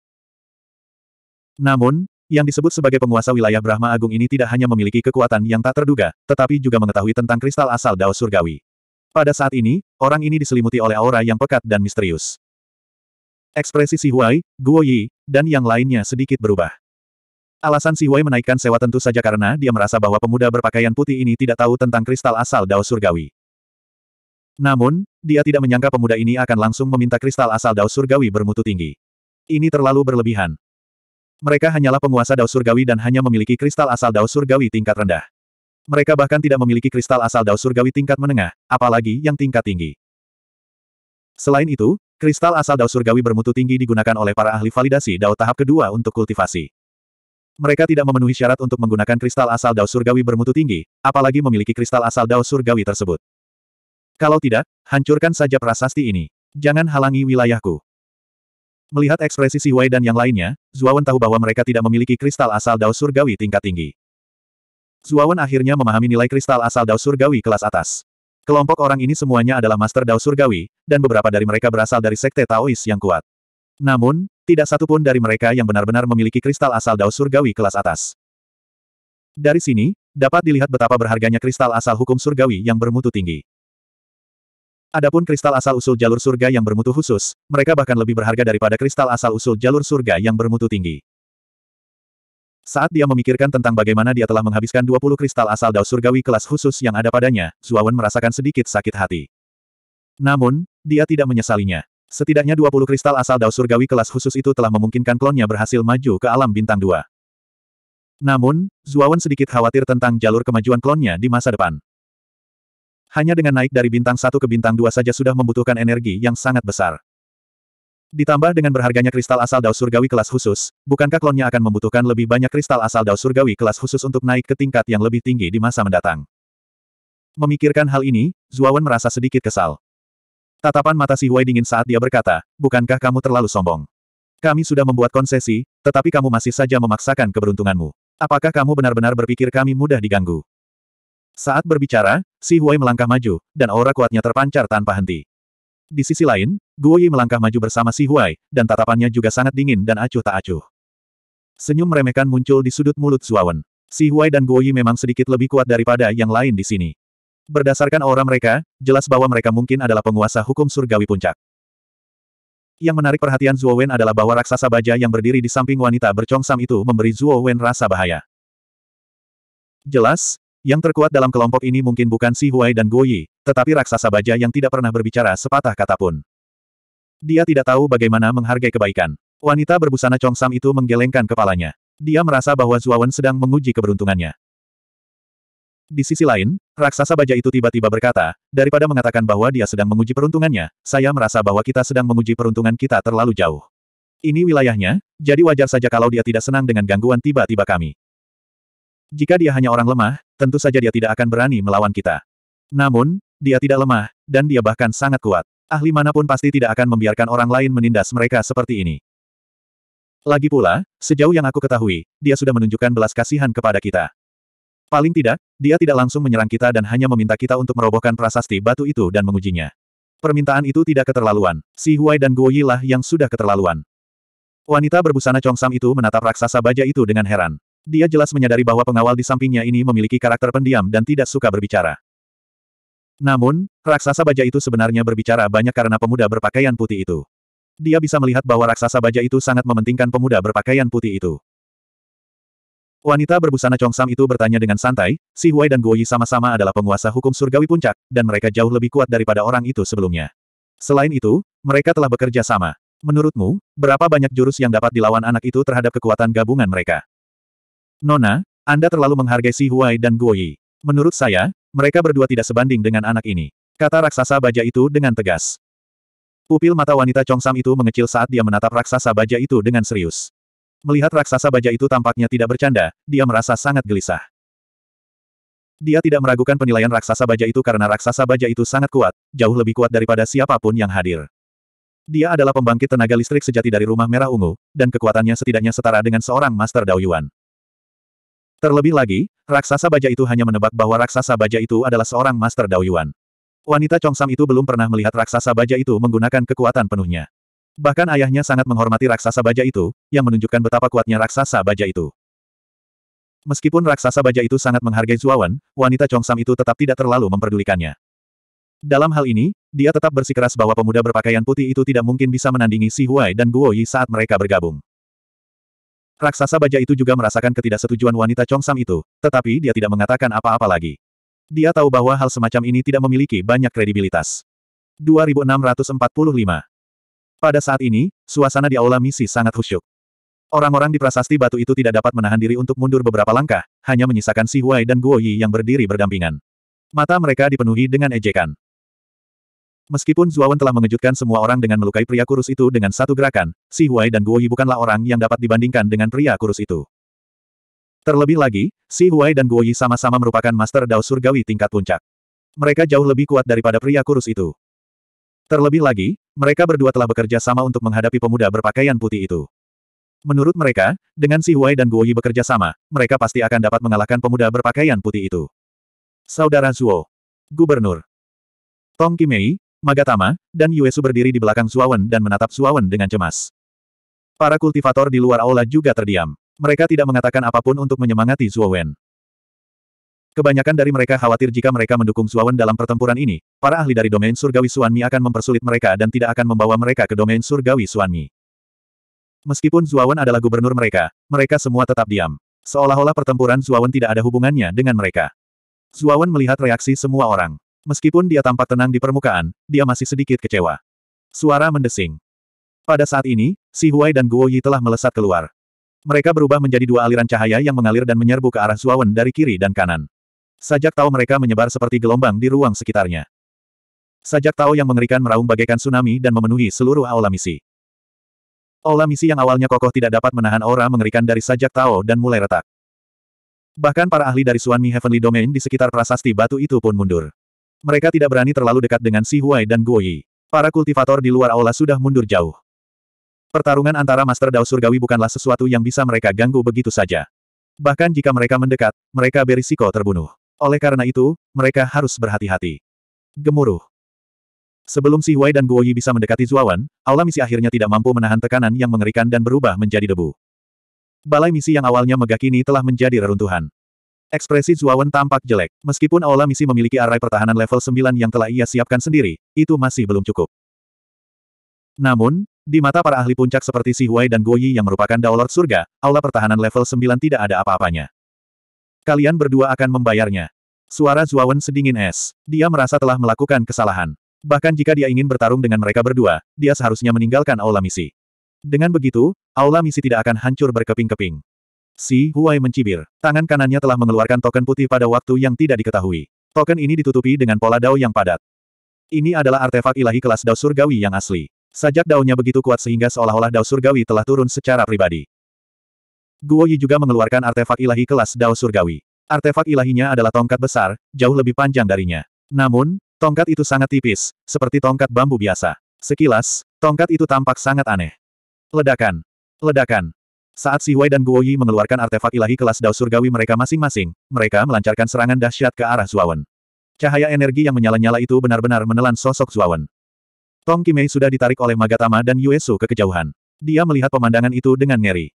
Namun, yang disebut sebagai penguasa wilayah Brahma Agung ini tidak hanya memiliki kekuatan yang tak terduga, tetapi juga mengetahui tentang kristal asal Dao Surgawi. Pada saat ini, orang ini diselimuti oleh aura yang pekat dan misterius. Ekspresi Si Huai, Guo Yi, dan yang lainnya sedikit berubah. Alasan Si Huai menaikkan sewa tentu saja karena dia merasa bahwa pemuda berpakaian putih ini tidak tahu tentang kristal asal Dao Surgawi. Namun, dia tidak menyangka pemuda ini akan langsung meminta kristal asal Dao Surgawi bermutu tinggi. Ini terlalu berlebihan. Mereka hanyalah penguasa Dao Surgawi dan hanya memiliki kristal asal Dao Surgawi tingkat rendah. Mereka bahkan tidak memiliki kristal asal Dao Surgawi tingkat menengah, apalagi yang tingkat tinggi. Selain itu, kristal asal Dao Surgawi bermutu tinggi digunakan oleh para ahli validasi Dao tahap kedua untuk kultivasi. Mereka tidak memenuhi syarat untuk menggunakan kristal asal Dao Surgawi bermutu tinggi, apalagi memiliki kristal asal Dao Surgawi tersebut. Kalau tidak, hancurkan saja prasasti ini. Jangan halangi wilayahku. Melihat ekspresi Si Wei dan yang lainnya, Zuawan tahu bahwa mereka tidak memiliki kristal asal Dao Surgawi tingkat tinggi. Zuawan akhirnya memahami nilai kristal asal Dao Surgawi kelas atas. Kelompok orang ini semuanya adalah Master Dao Surgawi, dan beberapa dari mereka berasal dari Sekte Taois yang kuat. Namun, tidak satupun dari mereka yang benar-benar memiliki kristal asal Dao Surgawi kelas atas. Dari sini, dapat dilihat betapa berharganya kristal asal hukum surgawi yang bermutu tinggi. Adapun kristal asal-usul jalur surga yang bermutu khusus, mereka bahkan lebih berharga daripada kristal asal-usul jalur surga yang bermutu tinggi. Saat dia memikirkan tentang bagaimana dia telah menghabiskan 20 kristal asal Dao Surgawi kelas khusus yang ada padanya, Zuawan merasakan sedikit sakit hati. Namun, dia tidak menyesalinya. Setidaknya 20 kristal asal Dao Surgawi kelas khusus itu telah memungkinkan klonnya berhasil maju ke alam bintang 2. Namun, Zuawan sedikit khawatir tentang jalur kemajuan klonnya di masa depan. Hanya dengan naik dari bintang 1 ke bintang 2 saja sudah membutuhkan energi yang sangat besar. Ditambah dengan berharganya kristal asal Dao surgawi kelas khusus, bukankah klonnya akan membutuhkan lebih banyak kristal asal Dao surgawi kelas khusus untuk naik ke tingkat yang lebih tinggi di masa mendatang? Memikirkan hal ini, Zuawan merasa sedikit kesal. Tatapan mata Si Hui dingin saat dia berkata, bukankah kamu terlalu sombong? Kami sudah membuat konsesi, tetapi kamu masih saja memaksakan keberuntunganmu. Apakah kamu benar-benar berpikir kami mudah diganggu? Saat berbicara, Si Hui melangkah maju, dan aura kuatnya terpancar tanpa henti. Di sisi lain, Guo Yi melangkah maju bersama Si Huai, dan tatapannya juga sangat dingin dan acuh tak acuh. Senyum meremehkan muncul di sudut mulut Zuawan. Si Huai dan Guo Yi memang sedikit lebih kuat daripada yang lain di sini. Berdasarkan aura mereka, jelas bahwa mereka mungkin adalah penguasa hukum surgawi puncak. Yang menarik perhatian Zuo Wen adalah bahwa raksasa baja yang berdiri di samping wanita bercongsam itu memberi Zuo Wen rasa bahaya. Jelas, yang terkuat dalam kelompok ini mungkin bukan Si Huai dan Guo Yi, tetapi raksasa baja yang tidak pernah berbicara sepatah kata pun. Dia tidak tahu bagaimana menghargai kebaikan. Wanita berbusana congsam itu menggelengkan kepalanya. Dia merasa bahwa Zuawan sedang menguji keberuntungannya. Di sisi lain, raksasa baja itu tiba-tiba berkata, daripada mengatakan bahwa dia sedang menguji peruntungannya, saya merasa bahwa kita sedang menguji peruntungan kita terlalu jauh. Ini wilayahnya, jadi wajar saja kalau dia tidak senang dengan gangguan tiba-tiba kami. Jika dia hanya orang lemah, tentu saja dia tidak akan berani melawan kita. Namun, dia tidak lemah, dan dia bahkan sangat kuat. Ahli manapun pasti tidak akan membiarkan orang lain menindas mereka seperti ini. Lagi pula, sejauh yang aku ketahui, dia sudah menunjukkan belas kasihan kepada kita. Paling tidak, dia tidak langsung menyerang kita dan hanya meminta kita untuk merobohkan prasasti batu itu dan mengujinya. Permintaan itu tidak keterlaluan. Si Huai dan Guo Yi lah yang sudah keterlaluan. Wanita berbusana congsam itu menatap raksasa baja itu dengan heran. Dia jelas menyadari bahwa pengawal di sampingnya ini memiliki karakter pendiam dan tidak suka berbicara. Namun, raksasa baja itu sebenarnya berbicara banyak karena pemuda berpakaian putih itu. Dia bisa melihat bahwa raksasa baja itu sangat mementingkan pemuda berpakaian putih itu. Wanita berbusana congsam itu bertanya dengan santai, Si Huai dan Guo Yi sama-sama adalah penguasa hukum surgawi puncak, dan mereka jauh lebih kuat daripada orang itu sebelumnya. Selain itu, mereka telah bekerja sama. Menurutmu, berapa banyak jurus yang dapat dilawan anak itu terhadap kekuatan gabungan mereka? Nona, Anda terlalu menghargai Si Huai dan Guo Yi. Menurut saya, mereka berdua tidak sebanding dengan anak ini. Kata raksasa baja itu dengan tegas. Pupil mata wanita Sam itu mengecil saat dia menatap raksasa baja itu dengan serius. Melihat raksasa baja itu tampaknya tidak bercanda, dia merasa sangat gelisah. Dia tidak meragukan penilaian raksasa baja itu karena raksasa baja itu sangat kuat, jauh lebih kuat daripada siapapun yang hadir. Dia adalah pembangkit tenaga listrik sejati dari rumah merah ungu, dan kekuatannya setidaknya setara dengan seorang Master Daoyuan. Terlebih lagi, raksasa baja itu hanya menebak bahwa raksasa baja itu adalah seorang Master Daoyuan. Wanita Chongsam itu belum pernah melihat raksasa baja itu menggunakan kekuatan penuhnya. Bahkan ayahnya sangat menghormati raksasa baja itu, yang menunjukkan betapa kuatnya raksasa baja itu. Meskipun raksasa baja itu sangat menghargai Zuawan, wanita Chongsam itu tetap tidak terlalu memperdulikannya. Dalam hal ini, dia tetap bersikeras bahwa pemuda berpakaian putih itu tidak mungkin bisa menandingi Si Huai dan Guo Yi saat mereka bergabung. Raksasa baja itu juga merasakan ketidaksetujuan wanita Chongsam itu, tetapi dia tidak mengatakan apa-apa lagi. Dia tahu bahwa hal semacam ini tidak memiliki banyak kredibilitas. 2645 Pada saat ini, suasana di aula misi sangat khusyuk. Orang-orang di prasasti batu itu tidak dapat menahan diri untuk mundur beberapa langkah, hanya menyisakan Si Huai dan Guo Yi yang berdiri berdampingan. Mata mereka dipenuhi dengan ejekan. Meskipun Zuawan telah mengejutkan semua orang dengan melukai pria kurus itu dengan satu gerakan, Si Huai dan Guo Yi bukanlah orang yang dapat dibandingkan dengan pria kurus itu. Terlebih lagi, Si Huai dan Guo Yi sama-sama merupakan master dao surgawi tingkat puncak. Mereka jauh lebih kuat daripada pria kurus itu. Terlebih lagi, mereka berdua telah bekerja sama untuk menghadapi pemuda berpakaian putih itu. Menurut mereka, dengan Si Huai dan Guo Yi bekerja sama, mereka pasti akan dapat mengalahkan pemuda berpakaian putih itu. Saudara Zuo. Gubernur. Tong Kimei, Magatama, dan Yuesu berdiri di belakang Suawen dan menatap Suawen dengan cemas. Para kultivator di luar aula juga terdiam. Mereka tidak mengatakan apapun untuk menyemangati Suawen. Kebanyakan dari mereka khawatir jika mereka mendukung Suawen dalam pertempuran ini, para ahli dari domain surgawi Suanmi akan mempersulit mereka dan tidak akan membawa mereka ke domain surgawi Suanmi. Meskipun Zuawan adalah gubernur mereka, mereka semua tetap diam. Seolah-olah pertempuran Zuawan tidak ada hubungannya dengan mereka. Zuawan melihat reaksi semua orang. Meskipun dia tampak tenang di permukaan, dia masih sedikit kecewa. Suara mendesing. Pada saat ini, Si Huai dan Guo Yi telah melesat keluar. Mereka berubah menjadi dua aliran cahaya yang mengalir dan menyerbu ke arah Zuawan dari kiri dan kanan. Sajak Tao mereka menyebar seperti gelombang di ruang sekitarnya. Sajak Tao yang mengerikan meraung bagaikan tsunami dan memenuhi seluruh aula misi. Aula misi yang awalnya kokoh tidak dapat menahan aura mengerikan dari Sajak Tao dan mulai retak. Bahkan para ahli dari Suanmi Heavenly Domain di sekitar prasasti batu itu pun mundur. Mereka tidak berani terlalu dekat dengan Si Huai dan Guo Yi. Para kultivator di luar aula sudah mundur jauh. Pertarungan antara Master Dao Surgawi bukanlah sesuatu yang bisa mereka ganggu begitu saja. Bahkan jika mereka mendekat, mereka berisiko terbunuh. Oleh karena itu, mereka harus berhati-hati. Gemuruh. Sebelum Si Huai dan Guo Yi bisa mendekati Zuawan, aula misi akhirnya tidak mampu menahan tekanan yang mengerikan dan berubah menjadi debu. Balai misi yang awalnya megah kini telah menjadi reruntuhan. Ekspresi Zuawan tampak jelek. Meskipun Aula Misi memiliki array pertahanan level 9 yang telah ia siapkan sendiri, itu masih belum cukup. Namun, di mata para ahli puncak seperti Si Huai dan Yi yang merupakan Daulat Surga, Aula pertahanan level 9 tidak ada apa-apanya. Kalian berdua akan membayarnya. Suara Zuawan sedingin es. Dia merasa telah melakukan kesalahan. Bahkan jika dia ingin bertarung dengan mereka berdua, dia seharusnya meninggalkan Aula Misi. Dengan begitu, Aula Misi tidak akan hancur berkeping-keping. Si Huai mencibir. Tangan kanannya telah mengeluarkan token putih pada waktu yang tidak diketahui. Token ini ditutupi dengan pola dao yang padat. Ini adalah artefak ilahi kelas dao surgawi yang asli. Sajak daunnya begitu kuat sehingga seolah-olah dao surgawi telah turun secara pribadi. Guo Yi juga mengeluarkan artefak ilahi kelas dao surgawi. Artefak ilahinya adalah tongkat besar, jauh lebih panjang darinya. Namun, tongkat itu sangat tipis, seperti tongkat bambu biasa. Sekilas, tongkat itu tampak sangat aneh. Ledakan. Ledakan. Saat Si Hui dan Guo Yi mengeluarkan artefak ilahi kelas Dao Surgawi mereka masing-masing, mereka melancarkan serangan dahsyat ke arah Zuawan. Cahaya energi yang menyala-nyala itu benar-benar menelan sosok Zuawan. Tong Kimei sudah ditarik oleh Magatama dan Su ke kejauhan. Dia melihat pemandangan itu dengan ngeri.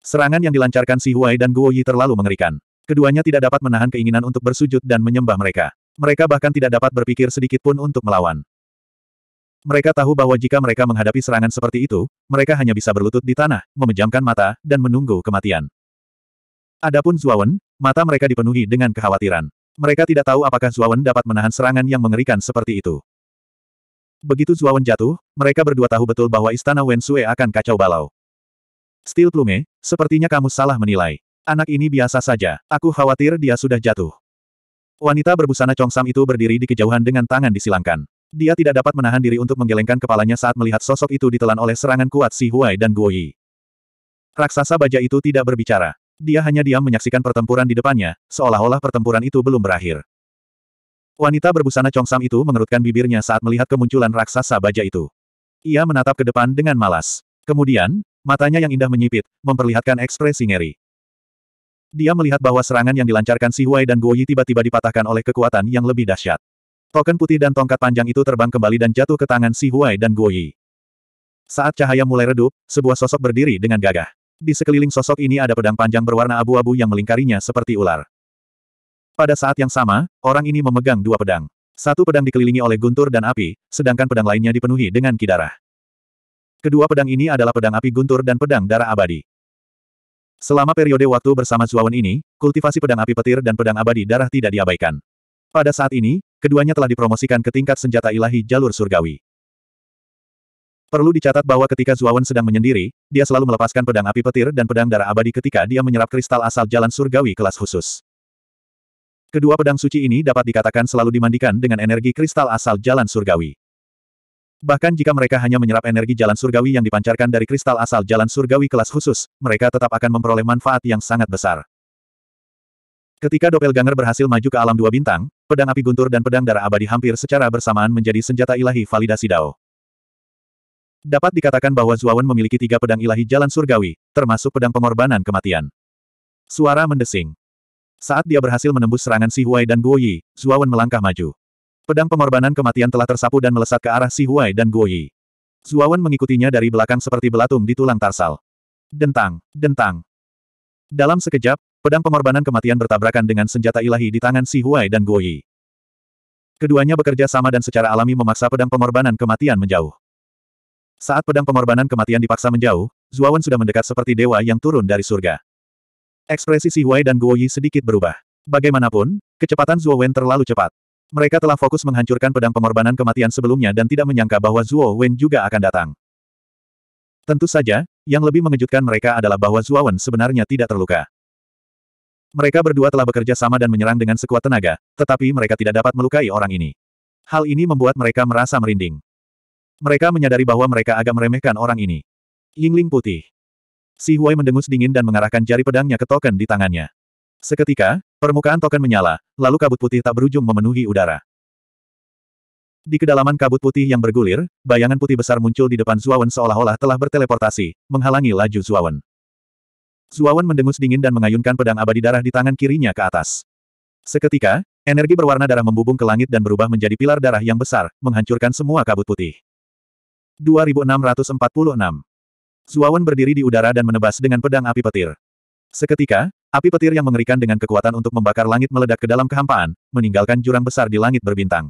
Serangan yang dilancarkan Si Huai dan Guo Yi terlalu mengerikan. Keduanya tidak dapat menahan keinginan untuk bersujud dan menyembah mereka. Mereka bahkan tidak dapat berpikir sedikit pun untuk melawan. Mereka tahu bahwa jika mereka menghadapi serangan seperti itu, mereka hanya bisa berlutut di tanah, memejamkan mata, dan menunggu kematian. Adapun Zuawan, mata mereka dipenuhi dengan kekhawatiran. Mereka tidak tahu apakah Zuawan dapat menahan serangan yang mengerikan seperti itu. Begitu Zuawan jatuh, mereka berdua tahu betul bahwa istana Wensue akan kacau balau. Steel Plume, sepertinya kamu salah menilai. Anak ini biasa saja, aku khawatir dia sudah jatuh. Wanita berbusana congsam itu berdiri di kejauhan dengan tangan disilangkan. Dia tidak dapat menahan diri untuk menggelengkan kepalanya saat melihat sosok itu ditelan oleh serangan kuat Si Huai dan Guo Yi. Raksasa baja itu tidak berbicara. Dia hanya diam menyaksikan pertempuran di depannya, seolah-olah pertempuran itu belum berakhir. Wanita berbusana congsam itu mengerutkan bibirnya saat melihat kemunculan raksasa baja itu. Ia menatap ke depan dengan malas. Kemudian, matanya yang indah menyipit, memperlihatkan ekspresi ngeri. Dia melihat bahwa serangan yang dilancarkan Si Huai dan Guo Yi tiba-tiba dipatahkan oleh kekuatan yang lebih dahsyat. Token putih dan tongkat panjang itu terbang kembali dan jatuh ke tangan Si Huai dan Guo Yi. Saat cahaya mulai redup, sebuah sosok berdiri dengan gagah. Di sekeliling sosok ini ada pedang panjang berwarna abu-abu yang melingkarinya seperti ular. Pada saat yang sama, orang ini memegang dua pedang. Satu pedang dikelilingi oleh guntur dan api, sedangkan pedang lainnya dipenuhi dengan kidarah. Kedua pedang ini adalah pedang api guntur dan pedang darah abadi. Selama periode waktu bersama Zuawan ini, kultivasi pedang api petir dan pedang abadi darah tidak diabaikan. Pada saat ini, keduanya telah dipromosikan ke tingkat senjata ilahi jalur surgawi. Perlu dicatat bahwa ketika Zuawan sedang menyendiri, dia selalu melepaskan pedang api petir dan pedang darah abadi ketika dia menyerap kristal asal jalan surgawi kelas khusus. Kedua pedang suci ini dapat dikatakan selalu dimandikan dengan energi kristal asal jalan surgawi. Bahkan jika mereka hanya menyerap energi jalan surgawi yang dipancarkan dari kristal asal jalan surgawi kelas khusus, mereka tetap akan memperoleh manfaat yang sangat besar. Ketika doppelganger berhasil maju ke alam dua bintang, pedang api guntur dan pedang darah abadi hampir secara bersamaan menjadi senjata ilahi validasi Dao. Dapat dikatakan bahwa Zuawan memiliki tiga pedang ilahi jalan surgawi, termasuk pedang pengorbanan kematian. Suara mendesing. Saat dia berhasil menembus serangan Si Huai dan Guo Yi, Zuawan melangkah maju. Pedang pengorbanan kematian telah tersapu dan melesat ke arah Si Huai dan Guo Yi. Zuawan mengikutinya dari belakang seperti belatung di tulang tarsal. Dentang, dentang. Dalam sekejap, Pedang pengorbanan kematian bertabrakan dengan senjata ilahi di tangan Si Huai dan Guo Yi. Keduanya bekerja sama dan secara alami memaksa pedang pengorbanan kematian menjauh. Saat pedang pengorbanan kematian dipaksa menjauh, Zuawan sudah mendekat seperti dewa yang turun dari surga. Ekspresi Si Huai dan Guo Yi sedikit berubah. Bagaimanapun, kecepatan Zuawan terlalu cepat. Mereka telah fokus menghancurkan pedang pengorbanan kematian sebelumnya dan tidak menyangka bahwa Zuo Wen juga akan datang. Tentu saja, yang lebih mengejutkan mereka adalah bahwa Zuawan sebenarnya tidak terluka. Mereka berdua telah bekerja sama dan menyerang dengan sekuat tenaga, tetapi mereka tidak dapat melukai orang ini. Hal ini membuat mereka merasa merinding. Mereka menyadari bahwa mereka agak meremehkan orang ini. Yingling putih. Si Huai mendengus dingin dan mengarahkan jari pedangnya ke token di tangannya. Seketika, permukaan token menyala, lalu kabut putih tak berujung memenuhi udara. Di kedalaman kabut putih yang bergulir, bayangan putih besar muncul di depan Zuawan seolah-olah telah berteleportasi, menghalangi laju Zuawan. Zuawan mendengus dingin dan mengayunkan pedang abadi darah di tangan kirinya ke atas. Seketika, energi berwarna darah membubung ke langit dan berubah menjadi pilar darah yang besar, menghancurkan semua kabut putih. 2646 Zuawan berdiri di udara dan menebas dengan pedang api petir. Seketika, api petir yang mengerikan dengan kekuatan untuk membakar langit meledak ke dalam kehampaan, meninggalkan jurang besar di langit berbintang.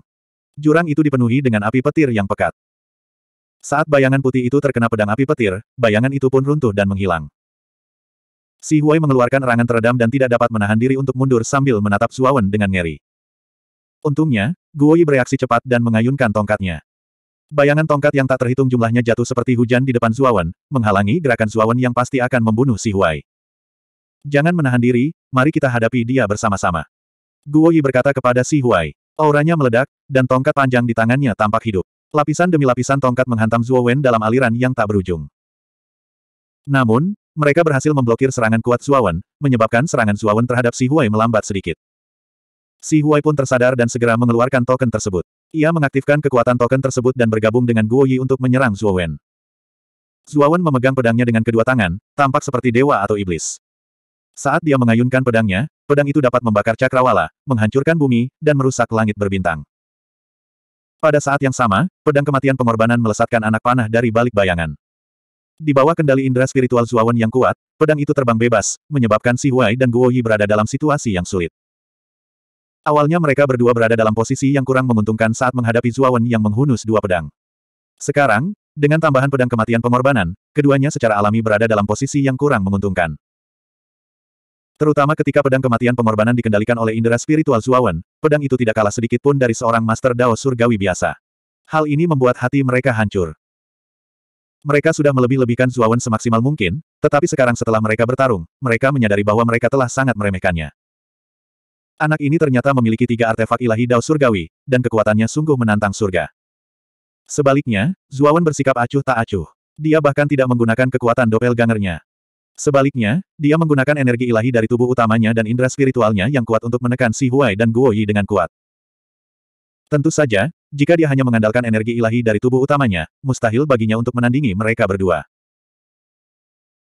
Jurang itu dipenuhi dengan api petir yang pekat. Saat bayangan putih itu terkena pedang api petir, bayangan itu pun runtuh dan menghilang. Si Huai mengeluarkan erangan teredam dan tidak dapat menahan diri untuk mundur sambil menatap Zuawan dengan ngeri. Untungnya, Guo Yi bereaksi cepat dan mengayunkan tongkatnya. Bayangan tongkat yang tak terhitung jumlahnya jatuh seperti hujan di depan Zuawan, menghalangi gerakan Zuawan yang pasti akan membunuh si Huai. Jangan menahan diri, mari kita hadapi dia bersama-sama. Guo Yi berkata kepada si Huai. Auranya meledak, dan tongkat panjang di tangannya tampak hidup. Lapisan demi lapisan tongkat menghantam Wen dalam aliran yang tak berujung. Namun, mereka berhasil memblokir serangan kuat Suawan, menyebabkan serangan Suawan terhadap Si Huai melambat sedikit. Si Huai pun tersadar dan segera mengeluarkan token tersebut. Ia mengaktifkan kekuatan token tersebut dan bergabung dengan Guo Yi untuk menyerang Suawan. Suawan memegang pedangnya dengan kedua tangan, tampak seperti dewa atau iblis. Saat dia mengayunkan pedangnya, pedang itu dapat membakar cakrawala, menghancurkan bumi, dan merusak langit berbintang. Pada saat yang sama, pedang kematian pengorbanan melesatkan anak panah dari balik bayangan. Di bawah kendali indera spiritual Zuawan yang kuat, pedang itu terbang bebas, menyebabkan Si Huai dan Guo Yi berada dalam situasi yang sulit. Awalnya mereka berdua berada dalam posisi yang kurang menguntungkan saat menghadapi Zuawan yang menghunus dua pedang. Sekarang, dengan tambahan pedang kematian pengorbanan, keduanya secara alami berada dalam posisi yang kurang menguntungkan. Terutama ketika pedang kematian pengorbanan dikendalikan oleh indera spiritual Zuawan, pedang itu tidak kalah sedikit pun dari seorang master Dao surgawi biasa. Hal ini membuat hati mereka hancur. Mereka sudah melebih-lebihkan Zuawan semaksimal mungkin, tetapi sekarang setelah mereka bertarung, mereka menyadari bahwa mereka telah sangat meremehkannya. Anak ini ternyata memiliki tiga artefak ilahi dao surgawi, dan kekuatannya sungguh menantang surga. Sebaliknya, Zuawan bersikap acuh tak acuh. Dia bahkan tidak menggunakan kekuatan doppelgangernya. Sebaliknya, dia menggunakan energi ilahi dari tubuh utamanya dan indera spiritualnya yang kuat untuk menekan Si Huai dan Guo Yi dengan kuat. Tentu saja, jika dia hanya mengandalkan energi ilahi dari tubuh utamanya, mustahil baginya untuk menandingi mereka berdua.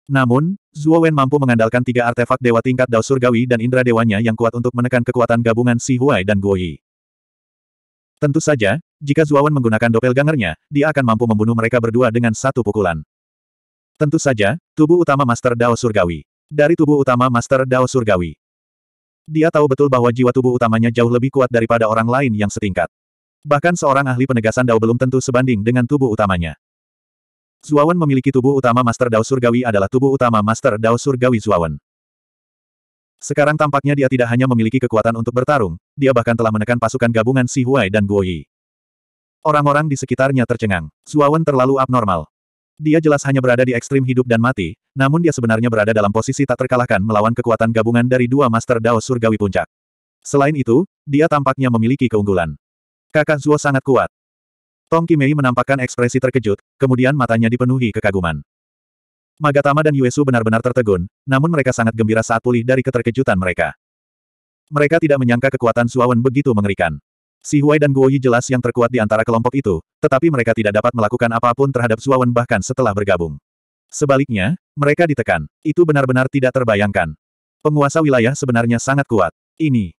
Namun, Zhuo Wen mampu mengandalkan tiga artefak dewa tingkat Dao Surgawi dan indera dewanya yang kuat untuk menekan kekuatan gabungan Si Huai dan Guo Yi. Tentu saja, jika Zhuo Wen menggunakan doppelgangernya, dia akan mampu membunuh mereka berdua dengan satu pukulan. Tentu saja, tubuh utama Master Dao Surgawi. Dari tubuh utama Master Dao Surgawi. Dia tahu betul bahwa jiwa tubuh utamanya jauh lebih kuat daripada orang lain yang setingkat. Bahkan seorang ahli penegasan Dao belum tentu sebanding dengan tubuh utamanya. Zuawan memiliki tubuh utama Master Dao Surgawi adalah tubuh utama Master Dao Surgawi Zuawan. Sekarang tampaknya dia tidak hanya memiliki kekuatan untuk bertarung, dia bahkan telah menekan pasukan gabungan Si Huai dan Guo Yi. Orang-orang di sekitarnya tercengang. Zuawan terlalu abnormal. Dia jelas hanya berada di ekstrim hidup dan mati, namun dia sebenarnya berada dalam posisi tak terkalahkan melawan kekuatan gabungan dari dua Master Dao Surgawi Puncak. Selain itu, dia tampaknya memiliki keunggulan. Kakak Zuo sangat kuat. Tong Kimei menampakkan ekspresi terkejut, kemudian matanya dipenuhi kekaguman. Magatama dan Yuesu benar-benar tertegun, namun mereka sangat gembira saat pulih dari keterkejutan mereka. Mereka tidak menyangka kekuatan Suawen begitu mengerikan. Si Huai dan Guoyi jelas yang terkuat di antara kelompok itu, tetapi mereka tidak dapat melakukan apapun terhadap Suawen bahkan setelah bergabung. Sebaliknya, mereka ditekan. Itu benar-benar tidak terbayangkan. Penguasa wilayah sebenarnya sangat kuat. Ini,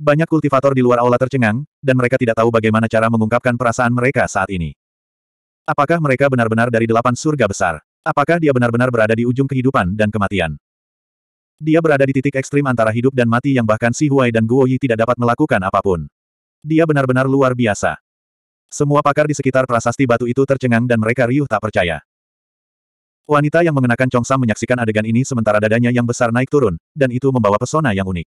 banyak kultivator di luar aula tercengang, dan mereka tidak tahu bagaimana cara mengungkapkan perasaan mereka saat ini. Apakah mereka benar-benar dari delapan surga besar? Apakah dia benar-benar berada di ujung kehidupan dan kematian? Dia berada di titik ekstrim antara hidup dan mati yang bahkan Si Huai dan Guo Yi tidak dapat melakukan apapun. Dia benar-benar luar biasa. Semua pakar di sekitar prasasti batu itu tercengang dan mereka riuh tak percaya. Wanita yang mengenakan congsam menyaksikan adegan ini sementara dadanya yang besar naik turun, dan itu membawa pesona yang unik.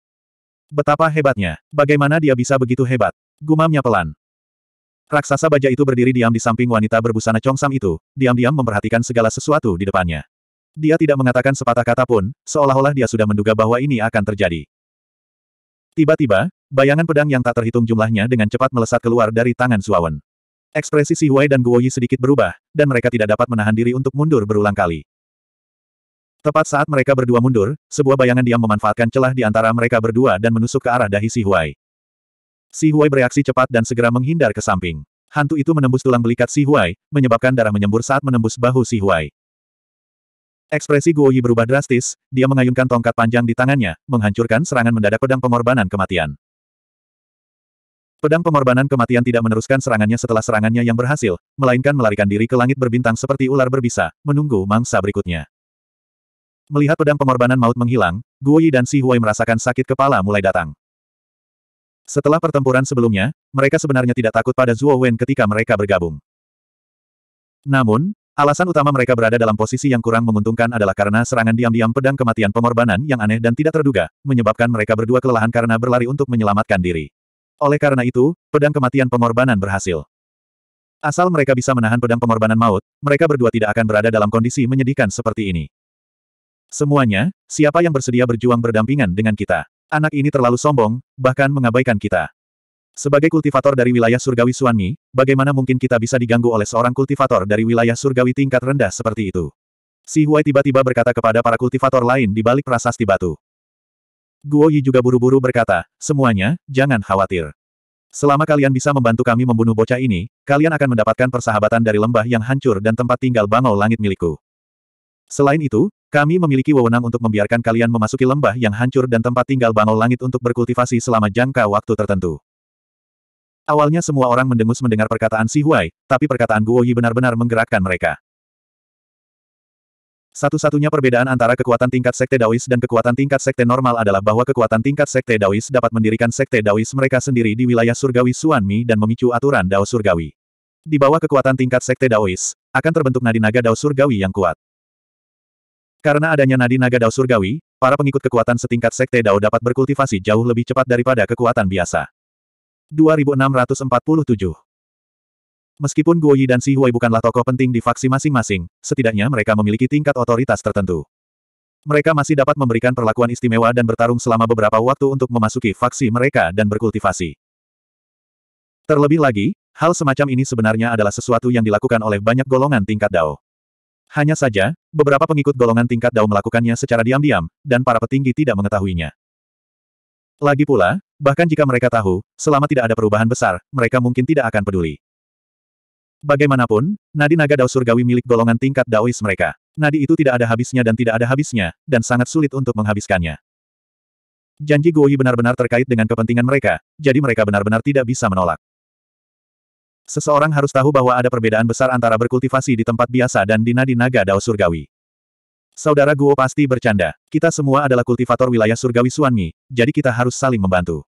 Betapa hebatnya. Bagaimana dia bisa begitu hebat? Gumamnya pelan. Raksasa baja itu berdiri diam di samping wanita berbusana congsam itu, diam-diam memperhatikan segala sesuatu di depannya. Dia tidak mengatakan sepatah kata pun, seolah-olah dia sudah menduga bahwa ini akan terjadi. Tiba-tiba, bayangan pedang yang tak terhitung jumlahnya dengan cepat melesat keluar dari tangan Suawan. Ekspresi Si Huai dan Guo Yi sedikit berubah, dan mereka tidak dapat menahan diri untuk mundur berulang kali. Tepat saat mereka berdua mundur, sebuah bayangan diam memanfaatkan celah di antara mereka berdua dan menusuk ke arah dahi Si Huai. Si Huai bereaksi cepat dan segera menghindar ke samping. Hantu itu menembus tulang belikat Si Huai, menyebabkan darah menyembur saat menembus bahu Si Huai. Ekspresi Guo Yi berubah drastis, dia mengayunkan tongkat panjang di tangannya, menghancurkan serangan mendadak pedang pengorbanan kematian. Pedang pengorbanan kematian tidak meneruskan serangannya setelah serangannya yang berhasil, melainkan melarikan diri ke langit berbintang seperti ular berbisa, menunggu mangsa berikutnya. Melihat pedang pengorbanan maut menghilang, Guo Yi dan Si Huai merasakan sakit kepala mulai datang. Setelah pertempuran sebelumnya, mereka sebenarnya tidak takut pada Zhuo Wen ketika mereka bergabung. Namun, alasan utama mereka berada dalam posisi yang kurang menguntungkan adalah karena serangan diam-diam pedang kematian pengorbanan yang aneh dan tidak terduga, menyebabkan mereka berdua kelelahan karena berlari untuk menyelamatkan diri. Oleh karena itu, pedang kematian pengorbanan berhasil. Asal mereka bisa menahan pedang pengorbanan maut, mereka berdua tidak akan berada dalam kondisi menyedihkan seperti ini. Semuanya, siapa yang bersedia berjuang berdampingan dengan kita? Anak ini terlalu sombong, bahkan mengabaikan kita. Sebagai kultivator dari wilayah surgawi Suanmi, bagaimana mungkin kita bisa diganggu oleh seorang kultivator dari wilayah surgawi tingkat rendah seperti itu? Si Huai tiba-tiba berkata kepada para kultivator lain di balik prasasti batu. Guo Yi juga buru-buru berkata, semuanya, jangan khawatir. Selama kalian bisa membantu kami membunuh bocah ini, kalian akan mendapatkan persahabatan dari lembah yang hancur dan tempat tinggal bangau langit milikku. Selain itu, kami memiliki wewenang untuk membiarkan kalian memasuki lembah yang hancur dan tempat tinggal bangau langit untuk berkultivasi selama jangka waktu tertentu. Awalnya semua orang mendengus mendengar perkataan Si Huai, tapi perkataan Guo Yi benar-benar menggerakkan mereka. Satu-satunya perbedaan antara kekuatan tingkat sekte Daois dan kekuatan tingkat sekte normal adalah bahwa kekuatan tingkat sekte Daois dapat mendirikan sekte Daois mereka sendiri di wilayah surgawi Suanmi dan memicu aturan Dao surgawi. Di bawah kekuatan tingkat sekte Daois, akan terbentuk nadi naga Dao surgawi yang kuat. Karena adanya nadi naga Dao surgawi, para pengikut kekuatan setingkat sekte Dao dapat berkultivasi jauh lebih cepat daripada kekuatan biasa. 2647 Meskipun Guo Yi dan Si Huai bukanlah tokoh penting di faksi masing-masing, setidaknya mereka memiliki tingkat otoritas tertentu. Mereka masih dapat memberikan perlakuan istimewa dan bertarung selama beberapa waktu untuk memasuki faksi mereka dan berkultivasi. Terlebih lagi, hal semacam ini sebenarnya adalah sesuatu yang dilakukan oleh banyak golongan tingkat Dao. Hanya saja, beberapa pengikut golongan tingkat Dao melakukannya secara diam-diam, dan para petinggi tidak mengetahuinya. Lagi pula, bahkan jika mereka tahu, selama tidak ada perubahan besar, mereka mungkin tidak akan peduli. Bagaimanapun, nadi naga Dao surgawi milik golongan tingkat Daois mereka. Nadi itu tidak ada habisnya dan tidak ada habisnya, dan sangat sulit untuk menghabiskannya. Janji Guoyi benar-benar terkait dengan kepentingan mereka, jadi mereka benar-benar tidak bisa menolak. Seseorang harus tahu bahwa ada perbedaan besar antara berkultivasi di tempat biasa dan di nadi naga dao surgawi. Saudara Guo pasti bercanda. Kita semua adalah kultivator wilayah surgawi Suanmi, jadi kita harus saling membantu.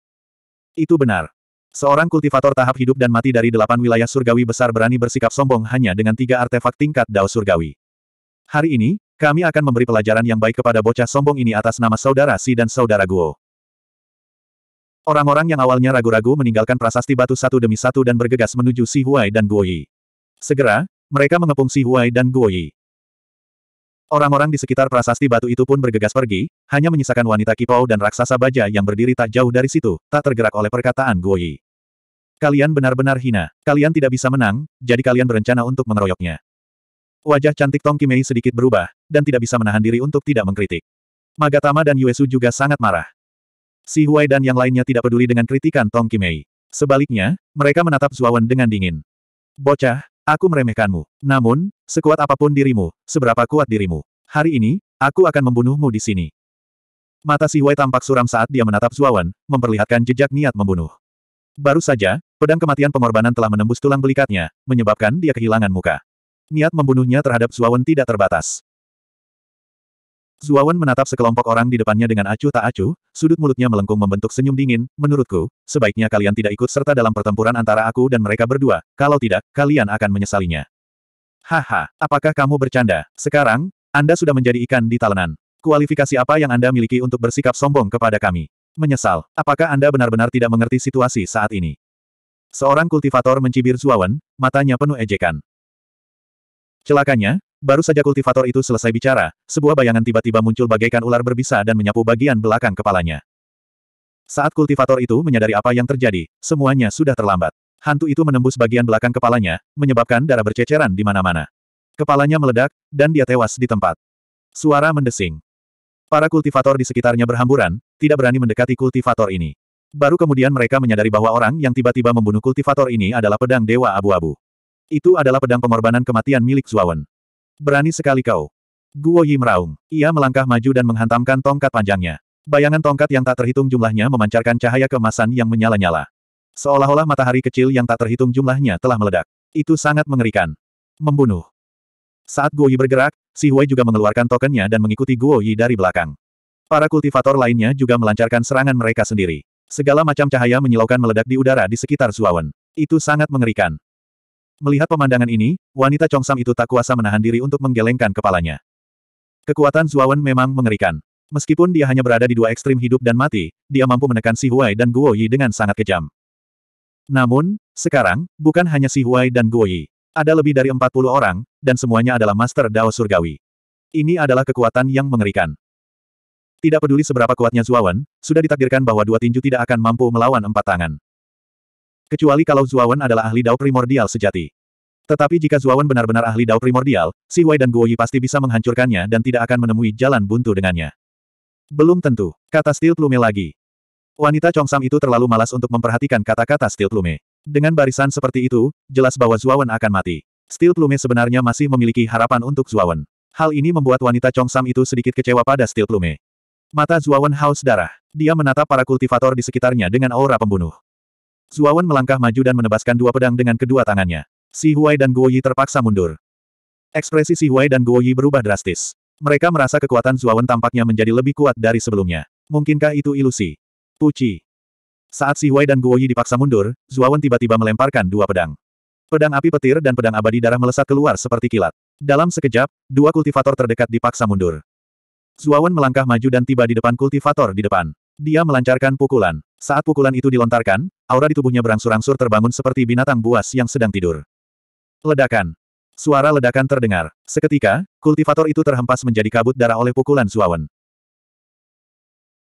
Itu benar. Seorang kultivator tahap hidup dan mati dari delapan wilayah surgawi besar berani bersikap sombong hanya dengan tiga artefak tingkat dao surgawi. Hari ini, kami akan memberi pelajaran yang baik kepada bocah sombong ini atas nama saudara Si dan saudara Guo. Orang-orang yang awalnya ragu-ragu meninggalkan prasasti batu satu demi satu dan bergegas menuju Si Huai dan Guoyi. Segera, mereka mengepung Si Huai dan Guoyi. Orang-orang di sekitar prasasti batu itu pun bergegas pergi, hanya menyisakan wanita kipau dan raksasa baja yang berdiri tak jauh dari situ, tak tergerak oleh perkataan Guoyi. Kalian benar-benar hina. Kalian tidak bisa menang, jadi kalian berencana untuk mengeroyoknya. Wajah cantik Tong Kimei sedikit berubah, dan tidak bisa menahan diri untuk tidak mengkritik. Magatama dan Yuesu juga sangat marah. Si Huai dan yang lainnya tidak peduli dengan kritikan Tong Kimei. Sebaliknya, mereka menatap Zuawan dengan dingin. Bocah, aku meremehkanmu. Namun, sekuat apapun dirimu, seberapa kuat dirimu. Hari ini, aku akan membunuhmu di sini. Mata Si Huai tampak suram saat dia menatap Zuawan, memperlihatkan jejak niat membunuh. Baru saja, pedang kematian pengorbanan telah menembus tulang belikatnya, menyebabkan dia kehilangan muka. Niat membunuhnya terhadap Zuawan tidak terbatas. Zuawan menatap sekelompok orang di depannya dengan acuh tak acuh, sudut mulutnya melengkung membentuk senyum dingin, menurutku, sebaiknya kalian tidak ikut serta dalam pertempuran antara aku dan mereka berdua, kalau tidak, kalian akan menyesalinya. Haha, apakah kamu bercanda? Sekarang, Anda sudah menjadi ikan di talenan. Kualifikasi apa yang Anda miliki untuk bersikap sombong kepada kami? Menyesal, apakah Anda benar-benar tidak mengerti situasi saat ini? Seorang kultivator mencibir Zuawan, matanya penuh ejekan. Celakanya, Baru saja kultivator itu selesai bicara, sebuah bayangan tiba-tiba muncul bagaikan ular berbisa dan menyapu bagian belakang kepalanya. Saat kultivator itu menyadari apa yang terjadi, semuanya sudah terlambat. Hantu itu menembus bagian belakang kepalanya, menyebabkan darah berceceran di mana-mana. Kepalanya meledak, dan dia tewas di tempat. Suara mendesing. Para kultivator di sekitarnya berhamburan, tidak berani mendekati kultivator ini. Baru kemudian mereka menyadari bahwa orang yang tiba-tiba membunuh kultivator ini adalah pedang dewa abu-abu. Itu adalah pedang pengorbanan kematian milik Zuawan. Berani sekali kau. Guo Yi meraung. Ia melangkah maju dan menghantamkan tongkat panjangnya. Bayangan tongkat yang tak terhitung jumlahnya memancarkan cahaya kemasan yang menyala-nyala. Seolah-olah matahari kecil yang tak terhitung jumlahnya telah meledak. Itu sangat mengerikan. Membunuh. Saat Guo Yi bergerak, Si Hui juga mengeluarkan tokennya dan mengikuti Guo Yi dari belakang. Para kultivator lainnya juga melancarkan serangan mereka sendiri. Segala macam cahaya menyilaukan meledak di udara di sekitar Zuawan. Itu sangat mengerikan. Melihat pemandangan ini, wanita Chongsam itu tak kuasa menahan diri untuk menggelengkan kepalanya. Kekuatan Zuawan memang mengerikan. Meskipun dia hanya berada di dua ekstrim hidup dan mati, dia mampu menekan Si Huai dan Guo Yi dengan sangat kejam. Namun, sekarang, bukan hanya Si Huai dan Guo Yi. Ada lebih dari 40 orang, dan semuanya adalah Master Dao Surgawi. Ini adalah kekuatan yang mengerikan. Tidak peduli seberapa kuatnya Zuawan, sudah ditakdirkan bahwa dua tinju tidak akan mampu melawan empat tangan. Kecuali kalau Zuawan adalah ahli dao primordial sejati. Tetapi jika Zuawan benar-benar ahli dao primordial, Si Wei dan Yi pasti bisa menghancurkannya dan tidak akan menemui jalan buntu dengannya. Belum tentu, kata Steel Plume lagi. Wanita Chongsam itu terlalu malas untuk memperhatikan kata-kata Steel Plume. Dengan barisan seperti itu, jelas bahwa Zuawan akan mati. Steel Plume sebenarnya masih memiliki harapan untuk Zuawan. Hal ini membuat wanita Chongsam itu sedikit kecewa pada Steel Plume. Mata Zuawan haus darah. Dia menatap para kultivator di sekitarnya dengan aura pembunuh. Zuawan melangkah maju dan menebaskan dua pedang dengan kedua tangannya. Si Huai dan Guo Yi terpaksa mundur. Ekspresi Si Huai dan Guo Yi berubah drastis. Mereka merasa kekuatan Zuawan tampaknya menjadi lebih kuat dari sebelumnya. Mungkinkah itu ilusi? Puci. Saat Si Huai dan Guo Yi dipaksa mundur, Zuawan tiba-tiba melemparkan dua pedang. Pedang api petir dan pedang abadi darah melesat keluar seperti kilat. Dalam sekejap, dua kultivator terdekat dipaksa mundur. Zuawan melangkah maju dan tiba di depan kultivator di depan. Dia melancarkan pukulan. Saat pukulan itu dilontarkan, aura di tubuhnya berangsur-angsur terbangun seperti binatang buas yang sedang tidur. Ledakan. Suara ledakan terdengar. Seketika, kultivator itu terhempas menjadi kabut darah oleh pukulan Zuowen.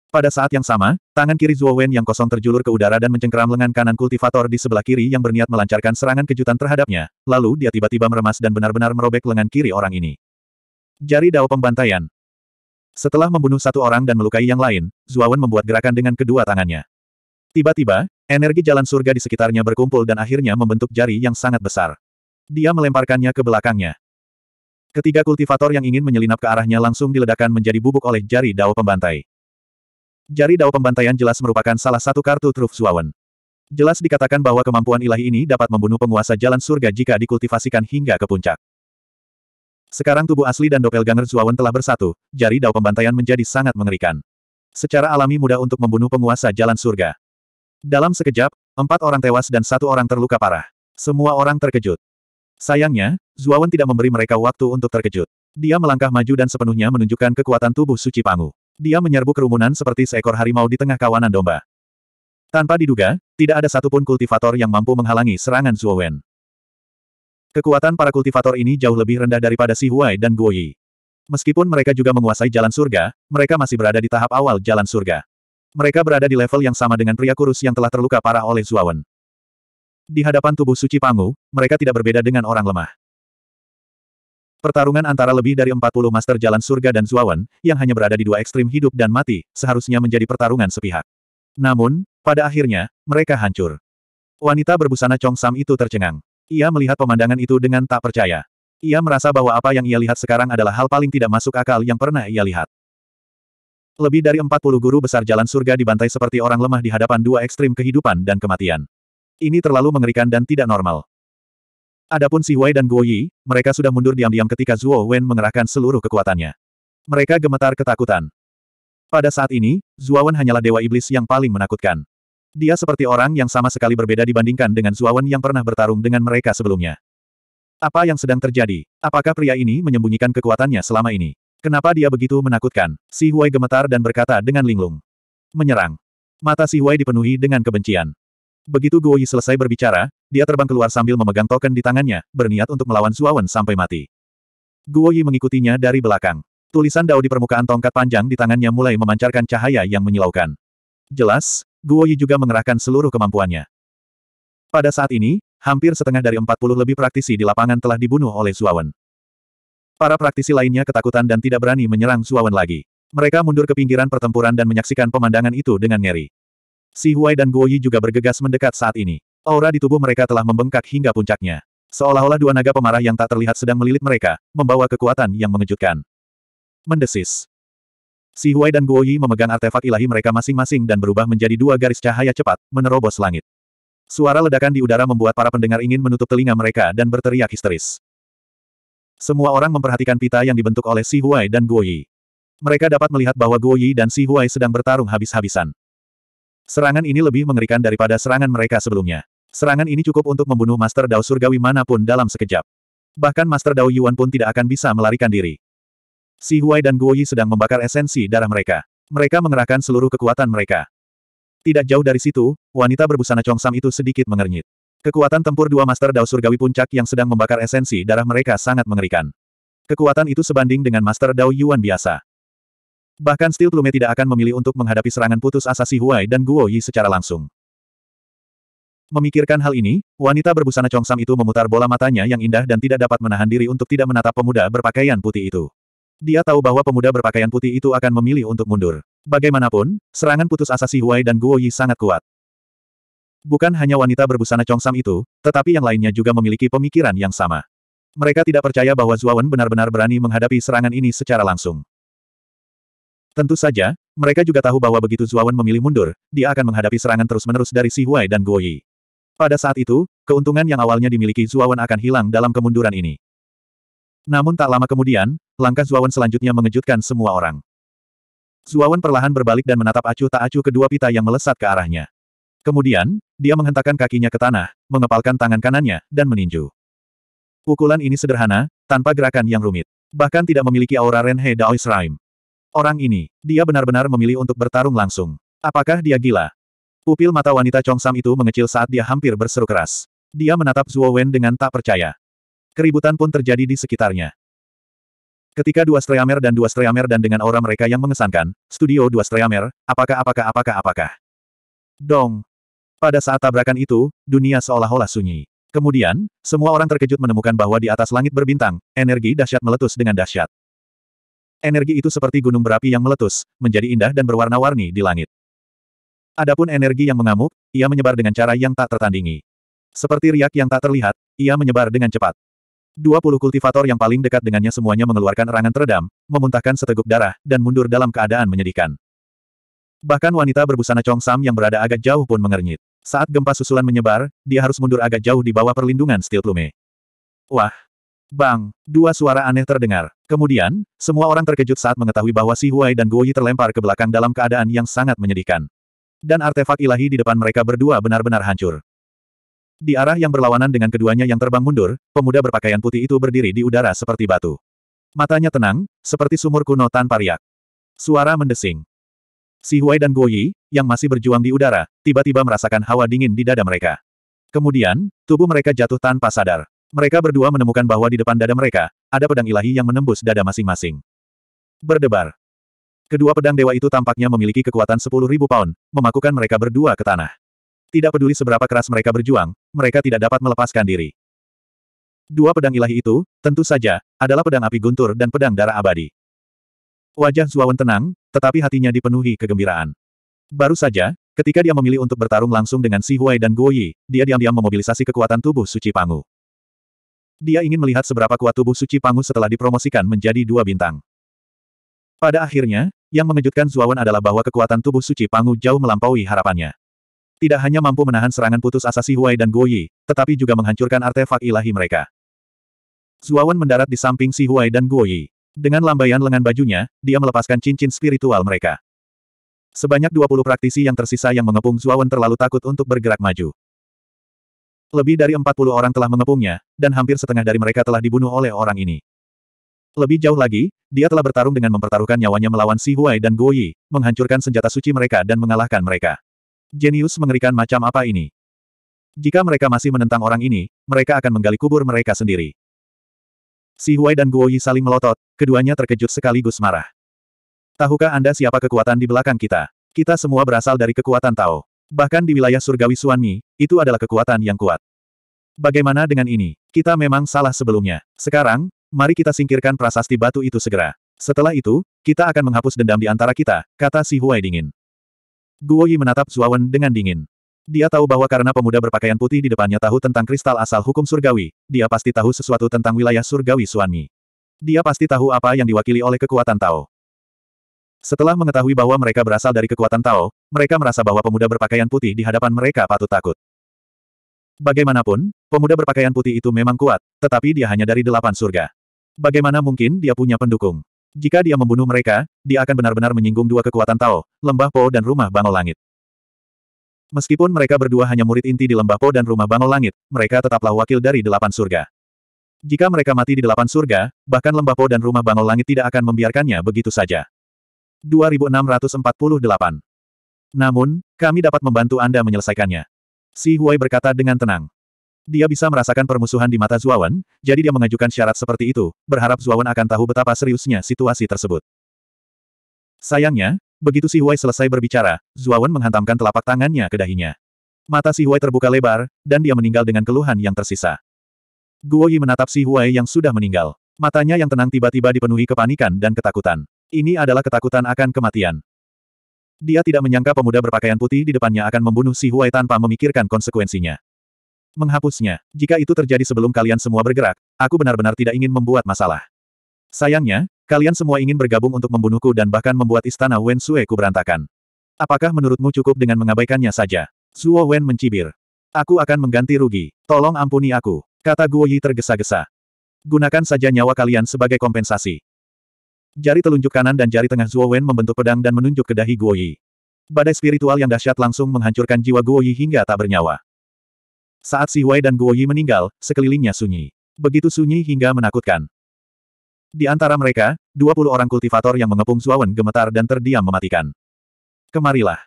Pada saat yang sama, tangan kiri Zuowen yang kosong terjulur ke udara dan mencengkeram lengan kanan kultivator di sebelah kiri yang berniat melancarkan serangan kejutan terhadapnya, lalu dia tiba-tiba meremas dan benar-benar merobek lengan kiri orang ini. Jari dao pembantaian. Setelah membunuh satu orang dan melukai yang lain, Zuawan membuat gerakan dengan kedua tangannya. Tiba-tiba, energi jalan surga di sekitarnya berkumpul dan akhirnya membentuk jari yang sangat besar. Dia melemparkannya ke belakangnya. Ketiga kultivator yang ingin menyelinap ke arahnya langsung diledakkan menjadi bubuk oleh jari dao pembantai. Jari dao pembantaian jelas merupakan salah satu kartu Truf suawan. Jelas dikatakan bahwa kemampuan ilahi ini dapat membunuh penguasa jalan surga jika dikultivasikan hingga ke puncak. Sekarang tubuh asli dan doppelganger Zuawan telah bersatu, jari dao pembantaian menjadi sangat mengerikan. Secara alami mudah untuk membunuh penguasa jalan surga. Dalam sekejap, empat orang tewas dan satu orang terluka parah. Semua orang terkejut. Sayangnya, Zuawan tidak memberi mereka waktu untuk terkejut. Dia melangkah maju dan sepenuhnya menunjukkan kekuatan tubuh suci Pangu. Dia menyerbu kerumunan seperti seekor harimau di tengah kawanan domba. Tanpa diduga, tidak ada satupun kultivator yang mampu menghalangi serangan Zuowen. Kekuatan para kultivator ini jauh lebih rendah daripada Si Huai dan Guoyi. Meskipun mereka juga menguasai jalan surga, mereka masih berada di tahap awal jalan surga. Mereka berada di level yang sama dengan pria kurus yang telah terluka parah oleh Zuawan. Di hadapan tubuh suci Pangu, mereka tidak berbeda dengan orang lemah. Pertarungan antara lebih dari 40 master jalan surga dan Zuawan, yang hanya berada di dua ekstrim hidup dan mati, seharusnya menjadi pertarungan sepihak. Namun, pada akhirnya, mereka hancur. Wanita berbusana Chong Sam itu tercengang. Ia melihat pemandangan itu dengan tak percaya. Ia merasa bahwa apa yang ia lihat sekarang adalah hal paling tidak masuk akal yang pernah ia lihat. Lebih dari 40 guru besar jalan surga dibantai seperti orang lemah di hadapan dua ekstrim kehidupan dan kematian. Ini terlalu mengerikan dan tidak normal. Adapun Si Wei dan Guo Yi, mereka sudah mundur diam-diam ketika Zuo Wen mengerahkan seluruh kekuatannya. Mereka gemetar ketakutan. Pada saat ini, Wen hanyalah dewa iblis yang paling menakutkan. Dia seperti orang yang sama sekali berbeda dibandingkan dengan Wen yang pernah bertarung dengan mereka sebelumnya. Apa yang sedang terjadi? Apakah pria ini menyembunyikan kekuatannya selama ini? Kenapa dia begitu menakutkan? Si Huai gemetar dan berkata dengan linglung. Menyerang. Mata si Huai dipenuhi dengan kebencian. Begitu Guo Yi selesai berbicara, dia terbang keluar sambil memegang token di tangannya, berniat untuk melawan Suawan sampai mati. Guo Yi mengikutinya dari belakang. Tulisan Dao di permukaan tongkat panjang di tangannya mulai memancarkan cahaya yang menyilaukan. Jelas, Guo Yi juga mengerahkan seluruh kemampuannya. Pada saat ini, hampir setengah dari 40 lebih praktisi di lapangan telah dibunuh oleh Suawan. Para praktisi lainnya ketakutan dan tidak berani menyerang Suawan lagi. Mereka mundur ke pinggiran pertempuran dan menyaksikan pemandangan itu dengan ngeri. Si Huai dan Guo Yi juga bergegas mendekat saat ini. Aura di tubuh mereka telah membengkak hingga puncaknya. Seolah-olah dua naga pemarah yang tak terlihat sedang melilit mereka, membawa kekuatan yang mengejutkan. Mendesis. Si Huai dan Guo Yi memegang artefak ilahi mereka masing-masing dan berubah menjadi dua garis cahaya cepat, menerobos langit. Suara ledakan di udara membuat para pendengar ingin menutup telinga mereka dan berteriak histeris. Semua orang memperhatikan pita yang dibentuk oleh Si Huai dan Guo Yi. Mereka dapat melihat bahwa Guo Yi dan Si Huai sedang bertarung habis-habisan. Serangan ini lebih mengerikan daripada serangan mereka sebelumnya. Serangan ini cukup untuk membunuh Master Dao Surgawi manapun dalam sekejap. Bahkan Master Dao Yuan pun tidak akan bisa melarikan diri. Si Huai dan Guo Yi sedang membakar esensi darah mereka. Mereka mengerahkan seluruh kekuatan mereka. Tidak jauh dari situ, wanita berbusana congsam itu sedikit mengernyit. Kekuatan tempur dua Master Dao Surgawi Puncak yang sedang membakar esensi darah mereka sangat mengerikan. Kekuatan itu sebanding dengan Master Dao Yuan biasa. Bahkan Steel Plume tidak akan memilih untuk menghadapi serangan putus asa Si Huai dan Guo Yi secara langsung. Memikirkan hal ini, wanita berbusana congsam itu memutar bola matanya yang indah dan tidak dapat menahan diri untuk tidak menatap pemuda berpakaian putih itu. Dia tahu bahwa pemuda berpakaian putih itu akan memilih untuk mundur. Bagaimanapun, serangan putus asa Si Huai dan Guo Yi sangat kuat. Bukan hanya wanita berbusana congsam itu, tetapi yang lainnya juga memiliki pemikiran yang sama. Mereka tidak percaya bahwa Zuawan benar-benar berani menghadapi serangan ini secara langsung. Tentu saja, mereka juga tahu bahwa begitu Zuawan memilih mundur, dia akan menghadapi serangan terus-menerus dari Si Huai dan Guo Yi. Pada saat itu, keuntungan yang awalnya dimiliki Zuawan akan hilang dalam kemunduran ini. Namun tak lama kemudian, langkah Zuawan selanjutnya mengejutkan semua orang. Zuawan perlahan berbalik dan menatap acuh tak acuh kedua pita yang melesat ke arahnya. Kemudian, dia menghentakkan kakinya ke tanah, mengepalkan tangan kanannya, dan meninju. Pukulan ini sederhana, tanpa gerakan yang rumit. Bahkan tidak memiliki aura Renhe Daois Rime. Orang ini, dia benar-benar memilih untuk bertarung langsung. Apakah dia gila? Pupil mata wanita Chong Sam itu mengecil saat dia hampir berseru keras. Dia menatap Zhuo Wen dengan tak percaya. Keributan pun terjadi di sekitarnya. Ketika dua streamer dan dua streamer dan dengan aura mereka yang mengesankan, studio dua streamer, apakah apakah apakah apakah? Dong, pada saat tabrakan itu, dunia seolah-olah sunyi. Kemudian, semua orang terkejut menemukan bahwa di atas langit berbintang, energi dahsyat meletus dengan dahsyat. Energi itu seperti gunung berapi yang meletus, menjadi indah dan berwarna-warni di langit. Adapun energi yang mengamuk, ia menyebar dengan cara yang tak tertandingi. Seperti riak yang tak terlihat, ia menyebar dengan cepat. Dua puluh kultivator yang paling dekat dengannya semuanya mengeluarkan erangan teredam, memuntahkan seteguk darah, dan mundur dalam keadaan menyedihkan. Bahkan wanita berbusana Chong yang berada agak jauh pun mengernyit. Saat gempa susulan menyebar, dia harus mundur agak jauh di bawah perlindungan Steel Plume. Wah! Bang! Dua suara aneh terdengar. Kemudian, semua orang terkejut saat mengetahui bahwa Si Huai dan Guo Yi terlempar ke belakang dalam keadaan yang sangat menyedihkan. Dan artefak ilahi di depan mereka berdua benar-benar hancur. Di arah yang berlawanan dengan keduanya yang terbang mundur, pemuda berpakaian putih itu berdiri di udara seperti batu. Matanya tenang, seperti sumur kuno tanpa riak. Suara mendesing. Si Huai dan Guo Yi, yang masih berjuang di udara, tiba-tiba merasakan hawa dingin di dada mereka. Kemudian, tubuh mereka jatuh tanpa sadar. Mereka berdua menemukan bahwa di depan dada mereka, ada pedang ilahi yang menembus dada masing-masing. Berdebar. Kedua pedang dewa itu tampaknya memiliki kekuatan 10.000 pound, memakukan mereka berdua ke tanah. Tidak peduli seberapa keras mereka berjuang, mereka tidak dapat melepaskan diri. Dua pedang ilahi itu, tentu saja, adalah pedang api guntur dan pedang darah abadi. Wajah Zuawan tenang, tetapi hatinya dipenuhi kegembiraan. Baru saja, ketika dia memilih untuk bertarung langsung dengan Si Huai dan Guo Yi, dia diam-diam memobilisasi kekuatan tubuh suci Pangu. Dia ingin melihat seberapa kuat tubuh suci Pangu setelah dipromosikan menjadi dua bintang. Pada akhirnya, yang mengejutkan Zuawan adalah bahwa kekuatan tubuh suci Pangu jauh melampaui harapannya. Tidak hanya mampu menahan serangan putus asa Si Huai dan Guo Yi, tetapi juga menghancurkan artefak ilahi mereka. Zuawan mendarat di samping Si Huai dan Guo Yi. Dengan lambaian lengan bajunya, dia melepaskan cincin spiritual mereka. Sebanyak 20 praktisi yang tersisa yang mengepung Zuawan terlalu takut untuk bergerak maju. Lebih dari 40 orang telah mengepungnya, dan hampir setengah dari mereka telah dibunuh oleh orang ini. Lebih jauh lagi, dia telah bertarung dengan mempertaruhkan nyawanya melawan Si Huai dan Guo Yi, menghancurkan senjata suci mereka dan mengalahkan mereka. Jenius mengerikan macam apa ini? Jika mereka masih menentang orang ini, mereka akan menggali kubur mereka sendiri. Si Huai dan Guo Yi saling melotot, keduanya terkejut sekaligus marah. Tahukah Anda siapa kekuatan di belakang kita? Kita semua berasal dari kekuatan Tao. Bahkan di wilayah surgawi Suanmi, itu adalah kekuatan yang kuat. Bagaimana dengan ini? Kita memang salah sebelumnya. Sekarang, mari kita singkirkan prasasti batu itu segera. Setelah itu, kita akan menghapus dendam di antara kita, kata si Huai dingin. Guo Yi menatap Zuawan dengan dingin. Dia tahu bahwa karena pemuda berpakaian putih di depannya tahu tentang kristal asal hukum surgawi, dia pasti tahu sesuatu tentang wilayah surgawi Suanmi. Dia pasti tahu apa yang diwakili oleh kekuatan Tao. Setelah mengetahui bahwa mereka berasal dari kekuatan Tao, mereka merasa bahwa pemuda berpakaian putih di hadapan mereka patut takut. Bagaimanapun, pemuda berpakaian putih itu memang kuat, tetapi dia hanya dari delapan surga. Bagaimana mungkin dia punya pendukung? Jika dia membunuh mereka, dia akan benar-benar menyinggung dua kekuatan Tao, lembah Po dan rumah Bangau Langit. Meskipun mereka berdua hanya murid inti di Lembah Po dan Rumah Bangau Langit, mereka tetaplah wakil dari delapan surga. Jika mereka mati di delapan surga, bahkan Lembah Po dan Rumah Bangau Langit tidak akan membiarkannya begitu saja. 2648 Namun, kami dapat membantu Anda menyelesaikannya. Si Huai berkata dengan tenang. Dia bisa merasakan permusuhan di mata Zuawan, jadi dia mengajukan syarat seperti itu, berharap Zuawan akan tahu betapa seriusnya situasi tersebut. Sayangnya, Begitu Si Huai selesai berbicara, Zuawan menghantamkan telapak tangannya ke dahinya. Mata Si Huai terbuka lebar, dan dia meninggal dengan keluhan yang tersisa. Guo Yi menatap Si Huai yang sudah meninggal. Matanya yang tenang tiba-tiba dipenuhi kepanikan dan ketakutan. Ini adalah ketakutan akan kematian. Dia tidak menyangka pemuda berpakaian putih di depannya akan membunuh Si Huai tanpa memikirkan konsekuensinya. Menghapusnya. Jika itu terjadi sebelum kalian semua bergerak, aku benar-benar tidak ingin membuat masalah. Sayangnya, Kalian semua ingin bergabung untuk membunuhku dan bahkan membuat istana Wen Sue ku berantakan. Apakah menurutmu cukup dengan mengabaikannya saja? Zuo Wen mencibir. Aku akan mengganti rugi. Tolong ampuni aku. Kata Guo Yi tergesa-gesa. Gunakan saja nyawa kalian sebagai kompensasi. Jari telunjuk kanan dan jari tengah Zuo Wen membentuk pedang dan menunjuk ke dahi Guo Yi. Badai spiritual yang dahsyat langsung menghancurkan jiwa Guo Yi hingga tak bernyawa. Saat Si Wei dan Guo Yi meninggal, sekelilingnya sunyi. Begitu sunyi hingga menakutkan. Di antara mereka, 20 orang kultivator yang mengepung Zuawan gemetar dan terdiam mematikan. Kemarilah.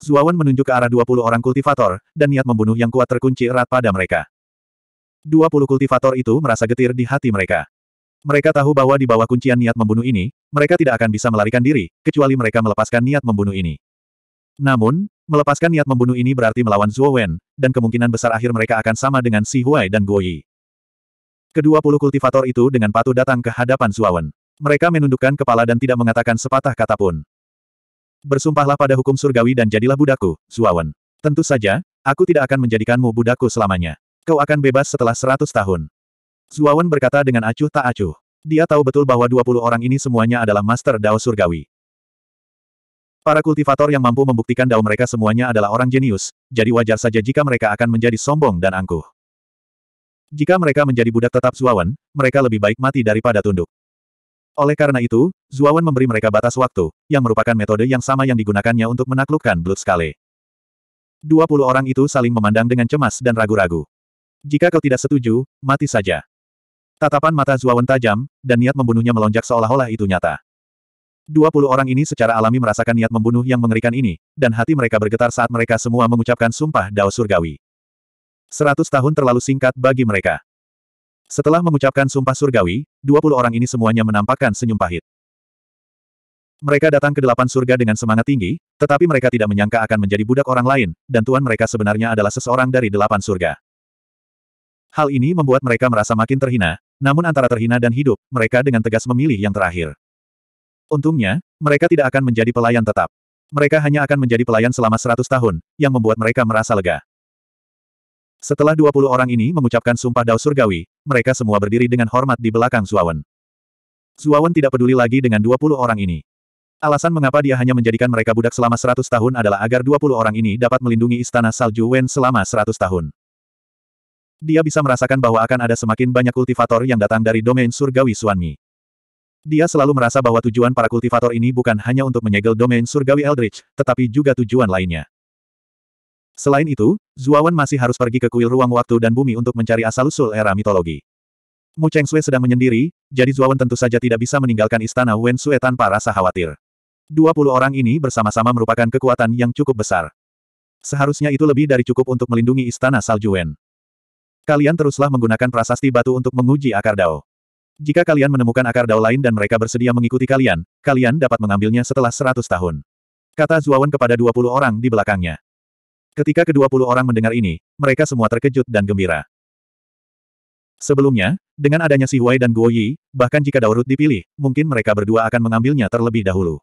Zuawan menunjuk ke arah 20 orang kultivator, dan niat membunuh yang kuat terkunci erat pada mereka. 20 kultivator itu merasa getir di hati mereka. Mereka tahu bahwa di bawah kuncian niat membunuh ini, mereka tidak akan bisa melarikan diri, kecuali mereka melepaskan niat membunuh ini. Namun, melepaskan niat membunuh ini berarti melawan Zuo Wen, dan kemungkinan besar akhir mereka akan sama dengan Si Huai dan Guo Yi. Kedua puluh kultivator itu dengan patuh datang ke hadapan Suawen. Mereka menundukkan kepala dan tidak mengatakan sepatah kata pun. Bersumpahlah pada hukum surgawi dan jadilah budakku, Suawen. Tentu saja, aku tidak akan menjadikanmu budakku selamanya. Kau akan bebas setelah seratus tahun. Suawen berkata dengan acuh tak acuh. Dia tahu betul bahwa dua puluh orang ini semuanya adalah Master Dao Surgawi. Para kultivator yang mampu membuktikan Dao mereka semuanya adalah orang jenius, jadi wajar saja jika mereka akan menjadi sombong dan angkuh. Jika mereka menjadi budak tetap Zuawan, mereka lebih baik mati daripada tunduk. Oleh karena itu, Zuawan memberi mereka batas waktu, yang merupakan metode yang sama yang digunakannya untuk menaklukkan Blood Skale. Dua puluh orang itu saling memandang dengan cemas dan ragu-ragu. Jika kau tidak setuju, mati saja. Tatapan mata Zuawan tajam, dan niat membunuhnya melonjak seolah-olah itu nyata. Dua puluh orang ini secara alami merasakan niat membunuh yang mengerikan ini, dan hati mereka bergetar saat mereka semua mengucapkan sumpah Dao Surgawi. Seratus tahun terlalu singkat bagi mereka. Setelah mengucapkan sumpah surgawi, dua puluh orang ini semuanya menampakkan senyum pahit. Mereka datang ke delapan surga dengan semangat tinggi, tetapi mereka tidak menyangka akan menjadi budak orang lain, dan tuan mereka sebenarnya adalah seseorang dari delapan surga. Hal ini membuat mereka merasa makin terhina, namun antara terhina dan hidup, mereka dengan tegas memilih yang terakhir. Untungnya, mereka tidak akan menjadi pelayan tetap. Mereka hanya akan menjadi pelayan selama seratus tahun, yang membuat mereka merasa lega. Setelah 20 orang ini mengucapkan sumpah dao surgawi, mereka semua berdiri dengan hormat di belakang Zuawan. Zuawan tidak peduli lagi dengan 20 orang ini. Alasan mengapa dia hanya menjadikan mereka budak selama 100 tahun adalah agar 20 orang ini dapat melindungi istana salju Wen selama 100 tahun. Dia bisa merasakan bahwa akan ada semakin banyak kultivator yang datang dari domain surgawi Suanmi. Dia selalu merasa bahwa tujuan para kultivator ini bukan hanya untuk menyegel domain surgawi Eldritch, tetapi juga tujuan lainnya. Selain itu, Zuawan masih harus pergi ke kuil ruang waktu dan bumi untuk mencari asal-usul era mitologi. Mu Cheng Sui sedang menyendiri, jadi Zuawan tentu saja tidak bisa meninggalkan istana Wen Sui tanpa rasa khawatir. 20 orang ini bersama-sama merupakan kekuatan yang cukup besar. Seharusnya itu lebih dari cukup untuk melindungi istana salju Wen. Kalian teruslah menggunakan prasasti batu untuk menguji akar dao. Jika kalian menemukan akar dao lain dan mereka bersedia mengikuti kalian, kalian dapat mengambilnya setelah 100 tahun. Kata Zuawan kepada 20 orang di belakangnya. Ketika kedua puluh orang mendengar ini, mereka semua terkejut dan gembira. Sebelumnya, dengan adanya Si Huai dan Guo Yi, bahkan jika Daurut dipilih, mungkin mereka berdua akan mengambilnya terlebih dahulu.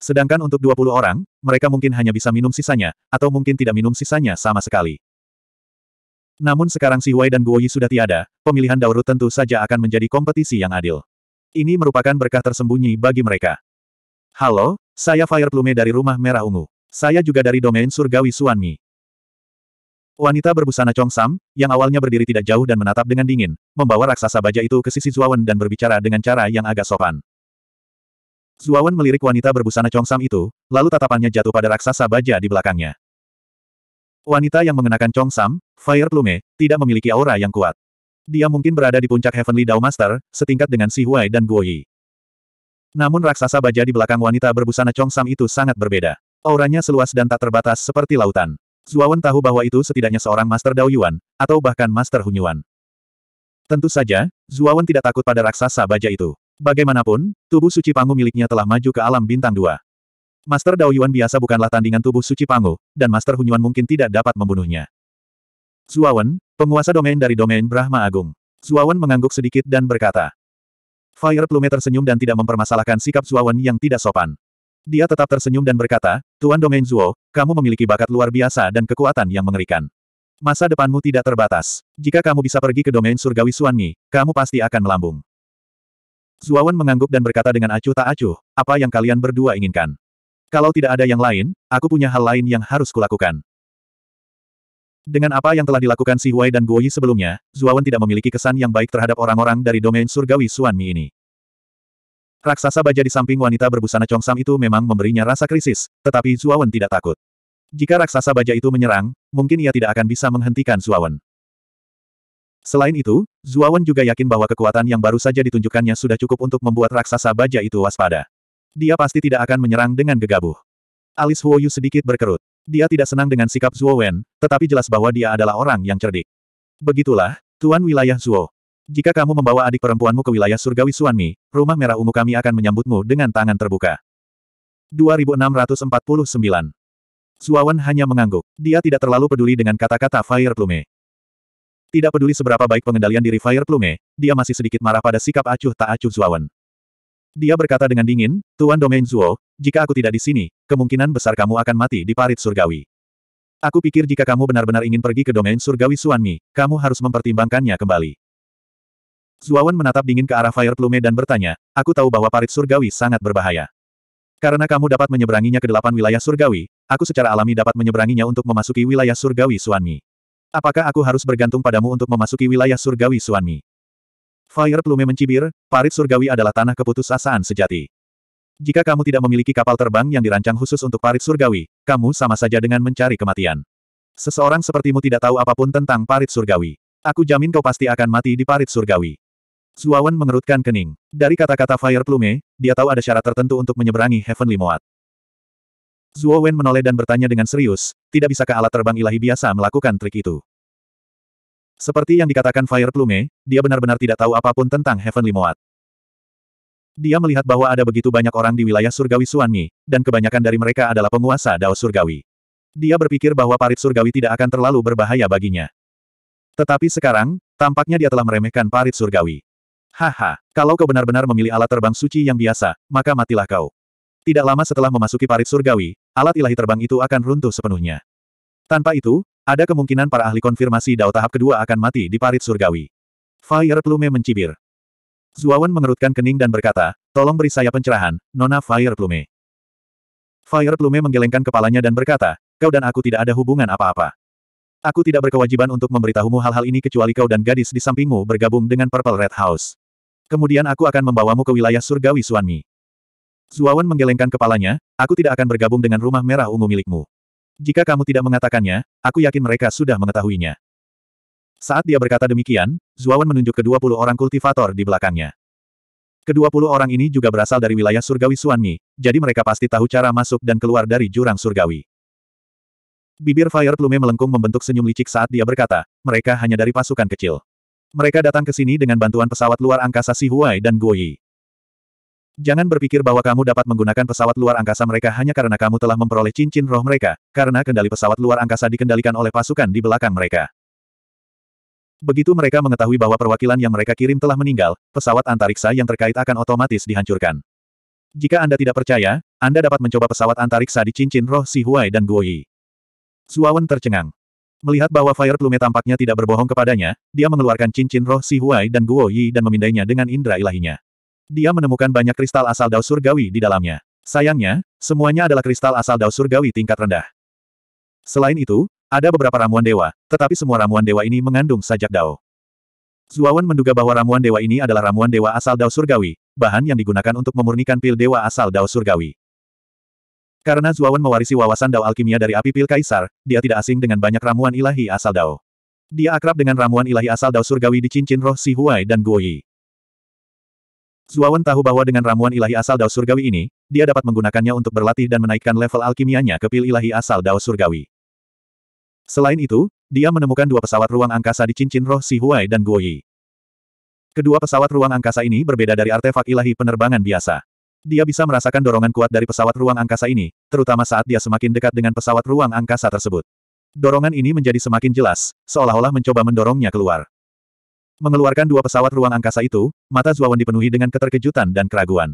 Sedangkan untuk dua puluh orang, mereka mungkin hanya bisa minum sisanya, atau mungkin tidak minum sisanya sama sekali. Namun sekarang Si Huai dan Guo Yi sudah tiada, pemilihan Daurut tentu saja akan menjadi kompetisi yang adil. Ini merupakan berkah tersembunyi bagi mereka. Halo, saya Fire Plume dari Rumah Merah Ungu. Saya juga dari domain surgawi Suanmi. Wanita berbusana congsam, yang awalnya berdiri tidak jauh dan menatap dengan dingin, membawa raksasa baja itu ke sisi Zuawan dan berbicara dengan cara yang agak sopan. Zuawan melirik wanita berbusana congsam itu, lalu tatapannya jatuh pada raksasa baja di belakangnya. Wanita yang mengenakan congsam, Fire Plume, tidak memiliki aura yang kuat. Dia mungkin berada di puncak Heavenly Dao Master, setingkat dengan Si Huai dan Guo Yi. Namun raksasa baja di belakang wanita berbusana congsam itu sangat berbeda. Auranya seluas dan tak terbatas seperti lautan. Zuawan tahu bahwa itu setidaknya seorang Master Dao Yuan, atau bahkan Master Hunyuan. Tentu saja, Zuawan tidak takut pada raksasa baja itu. Bagaimanapun, tubuh suci Pangu miliknya telah maju ke alam bintang dua. Master Dao Yuan biasa bukanlah tandingan tubuh suci Pangu, dan Master Hunyuan mungkin tidak dapat membunuhnya. Zuawan, penguasa domain dari domain Brahma Agung. Zuawan mengangguk sedikit dan berkata. Fire Plume tersenyum dan tidak mempermasalahkan sikap Zuawan yang tidak sopan. Dia tetap tersenyum dan berkata, Tuan Domain Zuo, kamu memiliki bakat luar biasa dan kekuatan yang mengerikan. Masa depanmu tidak terbatas. Jika kamu bisa pergi ke domain surgawi Suanmi, kamu pasti akan melambung. Zuawan mengangguk dan berkata dengan acuh tak acuh, apa yang kalian berdua inginkan? Kalau tidak ada yang lain, aku punya hal lain yang harus kulakukan. Dengan apa yang telah dilakukan Si Huai dan Guoyi sebelumnya, Zuawan tidak memiliki kesan yang baik terhadap orang-orang dari domain surgawi Suanmi ini. Raksasa baja di samping wanita berbusana congsam itu memang memberinya rasa krisis, tetapi Zuawan tidak takut. Jika raksasa baja itu menyerang, mungkin ia tidak akan bisa menghentikan Zuawan. Selain itu, Zuawan juga yakin bahwa kekuatan yang baru saja ditunjukkannya sudah cukup untuk membuat raksasa baja itu waspada. Dia pasti tidak akan menyerang dengan gegabah. Alis Huoyu sedikit berkerut. Dia tidak senang dengan sikap Zuo tetapi jelas bahwa dia adalah orang yang cerdik. Begitulah, Tuan Wilayah Zuo, jika kamu membawa adik perempuanmu ke wilayah surgawi Suanmi, rumah merah ungu kami akan menyambutmu dengan tangan terbuka. 2649 Suawan hanya mengangguk. Dia tidak terlalu peduli dengan kata-kata Fire Plume. Tidak peduli seberapa baik pengendalian diri Fire Plume, dia masih sedikit marah pada sikap acuh tak acuh Zuawan. Dia berkata dengan dingin, Tuan Domain Zuo, jika aku tidak di sini, kemungkinan besar kamu akan mati di parit surgawi. Aku pikir jika kamu benar-benar ingin pergi ke domain surgawi Suanmi, kamu harus mempertimbangkannya kembali. Zuawan menatap dingin ke arah Fire Plume dan bertanya, aku tahu bahwa parit surgawi sangat berbahaya. Karena kamu dapat menyeberanginya ke delapan wilayah surgawi, aku secara alami dapat menyeberanginya untuk memasuki wilayah surgawi Suanmi. Apakah aku harus bergantung padamu untuk memasuki wilayah surgawi Suanmi? Fire Plume mencibir, parit surgawi adalah tanah keputusasaan sejati. Jika kamu tidak memiliki kapal terbang yang dirancang khusus untuk parit surgawi, kamu sama saja dengan mencari kematian. Seseorang sepertimu tidak tahu apapun tentang parit surgawi. Aku jamin kau pasti akan mati di parit surgawi. Zuawan mengerutkan kening. Dari kata-kata Fire Plume, dia tahu ada syarat tertentu untuk menyeberangi Heaven Moat. Zuo menoleh dan bertanya dengan serius, tidak bisakah alat terbang ilahi biasa melakukan trik itu? Seperti yang dikatakan Fire Plume, dia benar-benar tidak tahu apapun tentang Heaven Moat. Dia melihat bahwa ada begitu banyak orang di wilayah surgawi Suanmi, dan kebanyakan dari mereka adalah penguasa Dao Surgawi. Dia berpikir bahwa parit surgawi tidak akan terlalu berbahaya baginya. Tetapi sekarang, tampaknya dia telah meremehkan parit surgawi. Haha, kalau kau benar-benar memilih alat terbang suci yang biasa, maka matilah kau. Tidak lama setelah memasuki parit surgawi, alat ilahi terbang itu akan runtuh sepenuhnya. Tanpa itu, ada kemungkinan para ahli konfirmasi Dao tahap kedua akan mati di parit surgawi. Fire Plume mencibir. Zuawan mengerutkan kening dan berkata, tolong beri saya pencerahan, Nona Fire Plume. Fire Plume menggelengkan kepalanya dan berkata, kau dan aku tidak ada hubungan apa-apa. Aku tidak berkewajiban untuk memberitahumu hal-hal ini kecuali kau dan gadis di sampingmu bergabung dengan Purple Red House. Kemudian aku akan membawamu ke wilayah surgawi Suanmi. Zuawan menggelengkan kepalanya, aku tidak akan bergabung dengan rumah merah ungu milikmu. Jika kamu tidak mengatakannya, aku yakin mereka sudah mengetahuinya. Saat dia berkata demikian, Zuawan menunjuk ke puluh orang kultivator di belakangnya. Kedua puluh orang ini juga berasal dari wilayah surgawi Suanmi, jadi mereka pasti tahu cara masuk dan keluar dari jurang surgawi. Bibir Fire Plume melengkung membentuk senyum licik saat dia berkata, mereka hanya dari pasukan kecil. Mereka datang ke sini dengan bantuan pesawat luar angkasa Si Huai dan Guo Yi. Jangan berpikir bahwa kamu dapat menggunakan pesawat luar angkasa mereka hanya karena kamu telah memperoleh cincin roh mereka, karena kendali pesawat luar angkasa dikendalikan oleh pasukan di belakang mereka. Begitu mereka mengetahui bahwa perwakilan yang mereka kirim telah meninggal, pesawat antariksa yang terkait akan otomatis dihancurkan. Jika Anda tidak percaya, Anda dapat mencoba pesawat antariksa di cincin roh Si Huai dan Guo Yi. Suawen tercengang. Melihat bahwa Fire Plume tampaknya tidak berbohong kepadanya, dia mengeluarkan cincin roh Si Huai dan Guo Yi dan memindainya dengan indera ilahinya. Dia menemukan banyak kristal asal dao surgawi di dalamnya. Sayangnya, semuanya adalah kristal asal dao surgawi tingkat rendah. Selain itu, ada beberapa ramuan dewa, tetapi semua ramuan dewa ini mengandung sajak dao. Zuawan menduga bahwa ramuan dewa ini adalah ramuan dewa asal dao surgawi, bahan yang digunakan untuk memurnikan pil dewa asal dao surgawi. Karena Zuawan mewarisi wawasan Dao Alkimia dari api pil kaisar, dia tidak asing dengan banyak ramuan ilahi asal Dao. Dia akrab dengan ramuan ilahi asal Dao surgawi di cincin roh Si Huai dan Guo Yi. Zuawan tahu bahwa dengan ramuan ilahi asal Dao Surgawi ini, dia dapat menggunakannya untuk berlatih dan menaikkan level alkimianya ke pil ilahi asal Dao Surgawi. Selain itu, dia menemukan dua pesawat ruang angkasa di cincin roh Si Huai dan Guo Yi. Kedua pesawat ruang angkasa ini berbeda dari artefak ilahi penerbangan biasa. Dia bisa merasakan dorongan kuat dari pesawat ruang angkasa ini, terutama saat dia semakin dekat dengan pesawat ruang angkasa tersebut. Dorongan ini menjadi semakin jelas, seolah-olah mencoba mendorongnya keluar. Mengeluarkan dua pesawat ruang angkasa itu, mata Zuawan dipenuhi dengan keterkejutan dan keraguan.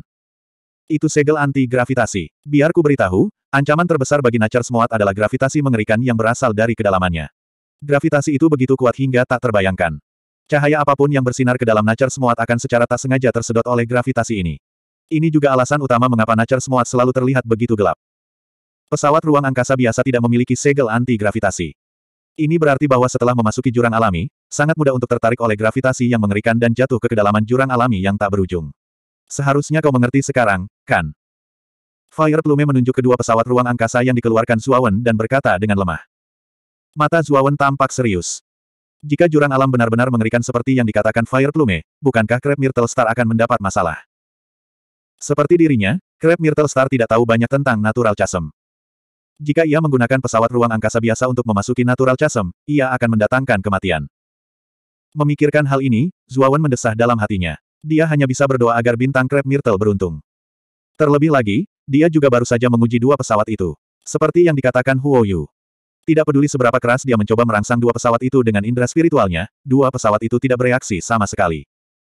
Itu segel anti-gravitasi. Biar ku beritahu, ancaman terbesar bagi Nacar Smoat adalah gravitasi mengerikan yang berasal dari kedalamannya. Gravitasi itu begitu kuat hingga tak terbayangkan. Cahaya apapun yang bersinar ke dalam Nacar Smoat akan secara tak sengaja tersedot oleh gravitasi ini. Ini juga alasan utama mengapa Nacer Smoat selalu terlihat begitu gelap. Pesawat ruang angkasa biasa tidak memiliki segel anti-gravitasi. Ini berarti bahwa setelah memasuki jurang alami, sangat mudah untuk tertarik oleh gravitasi yang mengerikan dan jatuh ke kedalaman jurang alami yang tak berujung. Seharusnya kau mengerti sekarang, kan? Fire Plume menunjuk kedua pesawat ruang angkasa yang dikeluarkan Zuawan dan berkata dengan lemah. Mata Zuawan tampak serius. Jika jurang alam benar-benar mengerikan seperti yang dikatakan Fire Plume, bukankah Crab Myrtle Star akan mendapat masalah? Seperti dirinya, Crab Myrtle Star tidak tahu banyak tentang natural chasm. Jika ia menggunakan pesawat ruang angkasa biasa untuk memasuki natural chasm, ia akan mendatangkan kematian. Memikirkan hal ini, Zuawan mendesah dalam hatinya. Dia hanya bisa berdoa agar bintang Crab Myrtle beruntung. Terlebih lagi, dia juga baru saja menguji dua pesawat itu. Seperti yang dikatakan Huo Yu. Tidak peduli seberapa keras dia mencoba merangsang dua pesawat itu dengan indera spiritualnya, dua pesawat itu tidak bereaksi sama sekali.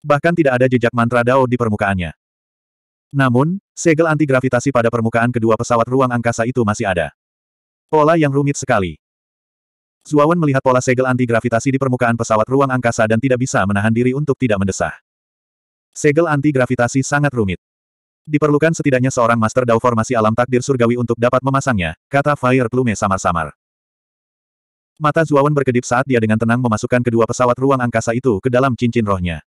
Bahkan tidak ada jejak mantra Dao di permukaannya. Namun, segel anti-gravitasi pada permukaan kedua pesawat ruang angkasa itu masih ada. Pola yang rumit sekali. Zuawan melihat pola segel anti-gravitasi di permukaan pesawat ruang angkasa dan tidak bisa menahan diri untuk tidak mendesah. Segel anti-gravitasi sangat rumit. Diperlukan setidaknya seorang master dao formasi alam takdir surgawi untuk dapat memasangnya, kata Fire Plume samar-samar. Mata Zuawan berkedip saat dia dengan tenang memasukkan kedua pesawat ruang angkasa itu ke dalam cincin rohnya.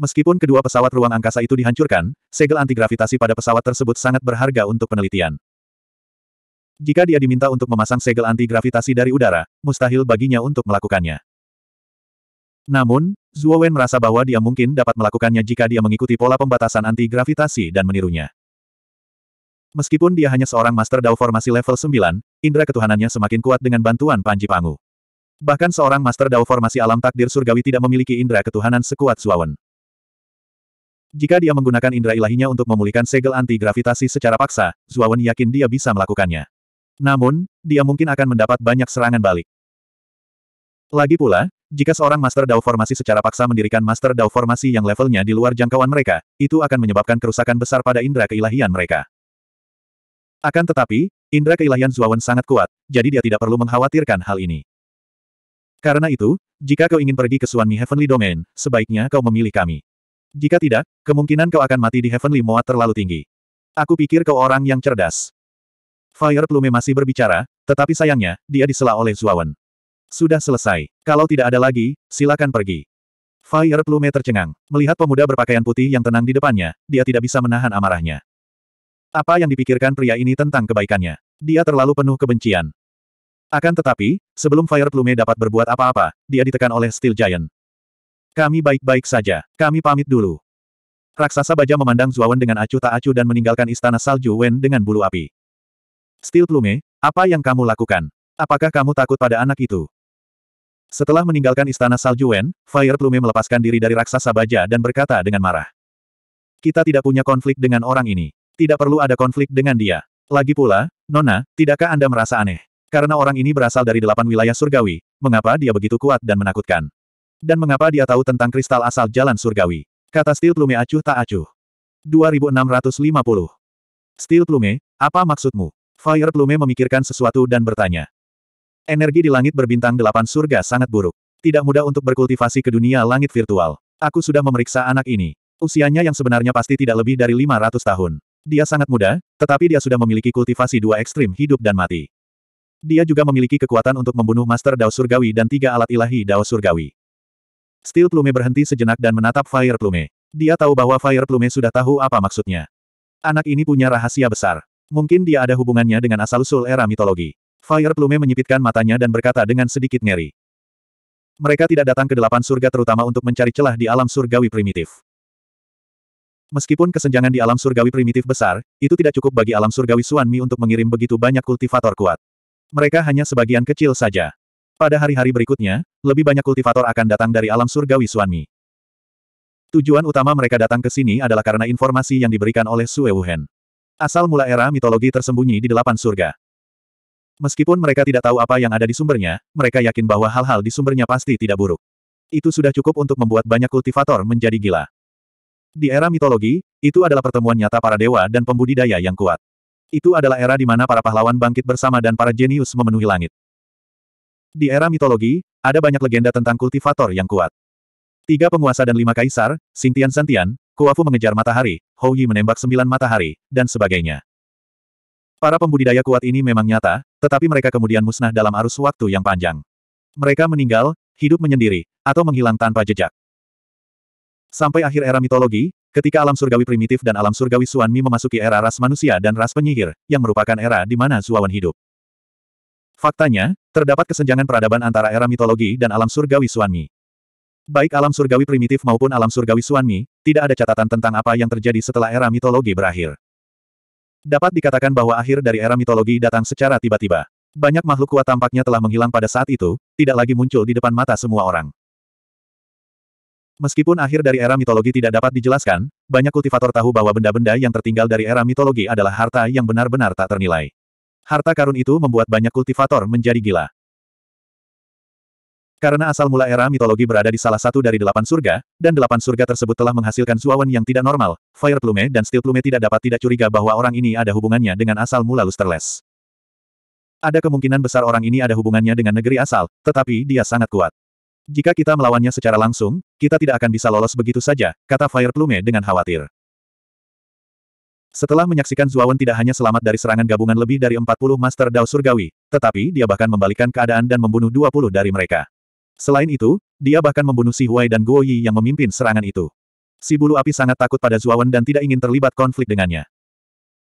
Meskipun kedua pesawat ruang angkasa itu dihancurkan, segel antigravitasi pada pesawat tersebut sangat berharga untuk penelitian. Jika dia diminta untuk memasang segel antigravitasi dari udara, mustahil baginya untuk melakukannya. Namun, Zhuo Wen merasa bahwa dia mungkin dapat melakukannya jika dia mengikuti pola pembatasan antigravitasi dan menirunya. Meskipun dia hanya seorang Master Dao formasi level 9, indera ketuhanannya semakin kuat dengan bantuan Panji Pangu. Bahkan seorang Master Dao formasi alam takdir surgawi tidak memiliki indera ketuhanan sekuat Wen. Jika dia menggunakan indera ilahinya untuk memulihkan segel anti-gravitasi secara paksa, Zuawan yakin dia bisa melakukannya. Namun, dia mungkin akan mendapat banyak serangan balik. Lagi pula, jika seorang Master Dao Formasi secara paksa mendirikan Master Dao Formasi yang levelnya di luar jangkauan mereka, itu akan menyebabkan kerusakan besar pada indera keilahian mereka. Akan tetapi, indera keilahian Zuawan sangat kuat, jadi dia tidak perlu mengkhawatirkan hal ini. Karena itu, jika kau ingin pergi ke Suanmi Heavenly Domain, sebaiknya kau memilih kami. Jika tidak, kemungkinan kau akan mati di Heavenly Moat terlalu tinggi. Aku pikir kau orang yang cerdas. Fire Plume masih berbicara, tetapi sayangnya, dia disela oleh Zuawan. Sudah selesai. Kalau tidak ada lagi, silakan pergi. Fire Plume tercengang. Melihat pemuda berpakaian putih yang tenang di depannya, dia tidak bisa menahan amarahnya. Apa yang dipikirkan pria ini tentang kebaikannya? Dia terlalu penuh kebencian. Akan tetapi, sebelum Fire Plume dapat berbuat apa-apa, dia ditekan oleh Steel Giant. Kami baik-baik saja. Kami pamit dulu. Raksasa baja memandang Zuawan dengan acuh tak acuh dan meninggalkan istana salju Wen dengan bulu api. Steel Plume, apa yang kamu lakukan? Apakah kamu takut pada anak itu? Setelah meninggalkan istana salju Wen, Fire Plume melepaskan diri dari raksasa baja dan berkata dengan marah. Kita tidak punya konflik dengan orang ini. Tidak perlu ada konflik dengan dia. Lagi pula, Nona, tidakkah Anda merasa aneh? Karena orang ini berasal dari delapan wilayah surgawi, mengapa dia begitu kuat dan menakutkan? Dan mengapa dia tahu tentang kristal asal jalan surgawi? Kata Steel Plume acuh tak acuh. 2650. Steel Plume, apa maksudmu? Fire Plume memikirkan sesuatu dan bertanya. Energi di langit berbintang delapan surga sangat buruk. Tidak mudah untuk berkultivasi ke dunia langit virtual. Aku sudah memeriksa anak ini. Usianya yang sebenarnya pasti tidak lebih dari 500 tahun. Dia sangat muda, tetapi dia sudah memiliki kultivasi dua ekstrim hidup dan mati. Dia juga memiliki kekuatan untuk membunuh Master Dao Surgawi dan tiga alat ilahi Dao Surgawi. Steel Plume berhenti sejenak dan menatap Fire Plume. Dia tahu bahwa Fire Plume sudah tahu apa maksudnya. Anak ini punya rahasia besar. Mungkin dia ada hubungannya dengan asal-usul era mitologi. Fire Plume menyipitkan matanya dan berkata dengan sedikit ngeri. Mereka tidak datang ke delapan surga terutama untuk mencari celah di alam surgawi primitif. Meskipun kesenjangan di alam surgawi primitif besar, itu tidak cukup bagi alam surgawi Suanmi untuk mengirim begitu banyak kultivator kuat. Mereka hanya sebagian kecil saja. Pada hari-hari berikutnya, lebih banyak kultivator akan datang dari alam surgawi Suanmi. Tujuan utama mereka datang ke sini adalah karena informasi yang diberikan oleh Sue Wuhen. Asal mula era mitologi tersembunyi di delapan surga. Meskipun mereka tidak tahu apa yang ada di sumbernya, mereka yakin bahwa hal-hal di sumbernya pasti tidak buruk. Itu sudah cukup untuk membuat banyak kultivator menjadi gila. Di era mitologi, itu adalah pertemuan nyata para dewa dan pembudidaya yang kuat. Itu adalah era di mana para pahlawan bangkit bersama dan para jenius memenuhi langit. Di era mitologi, ada banyak legenda tentang kultivator yang kuat. Tiga penguasa dan lima kaisar, Sintian Santian, Kuafu mengejar matahari, Hou Yi menembak sembilan matahari, dan sebagainya. Para pembudidaya kuat ini memang nyata, tetapi mereka kemudian musnah dalam arus waktu yang panjang. Mereka meninggal, hidup menyendiri, atau menghilang tanpa jejak. Sampai akhir era mitologi, ketika alam surgawi primitif dan alam surgawi Suanmi memasuki era ras manusia dan ras penyihir, yang merupakan era di mana Zuawan hidup. Faktanya, terdapat kesenjangan peradaban antara era mitologi dan alam surgawi Suanmi. Baik alam surgawi primitif maupun alam surgawi Suanmi, tidak ada catatan tentang apa yang terjadi setelah era mitologi berakhir. Dapat dikatakan bahwa akhir dari era mitologi datang secara tiba-tiba. Banyak makhluk kuat tampaknya telah menghilang pada saat itu, tidak lagi muncul di depan mata semua orang. Meskipun akhir dari era mitologi tidak dapat dijelaskan, banyak kultivator tahu bahwa benda-benda yang tertinggal dari era mitologi adalah harta yang benar-benar tak ternilai. Harta karun itu membuat banyak kultivator menjadi gila. Karena asal mula era mitologi berada di salah satu dari delapan surga, dan delapan surga tersebut telah menghasilkan suawan yang tidak normal, Fire Plume dan Steel Plume tidak dapat tidak curiga bahwa orang ini ada hubungannya dengan asal mula Lusterless. Ada kemungkinan besar orang ini ada hubungannya dengan negeri asal, tetapi dia sangat kuat. Jika kita melawannya secara langsung, kita tidak akan bisa lolos begitu saja, kata Fire Plume dengan khawatir. Setelah menyaksikan Zuawan tidak hanya selamat dari serangan gabungan lebih dari 40 Master Dao Surgawi, tetapi dia bahkan membalikkan keadaan dan membunuh 20 dari mereka. Selain itu, dia bahkan membunuh Si Huai dan Guo Yi yang memimpin serangan itu. Si bulu api sangat takut pada Zuawan dan tidak ingin terlibat konflik dengannya.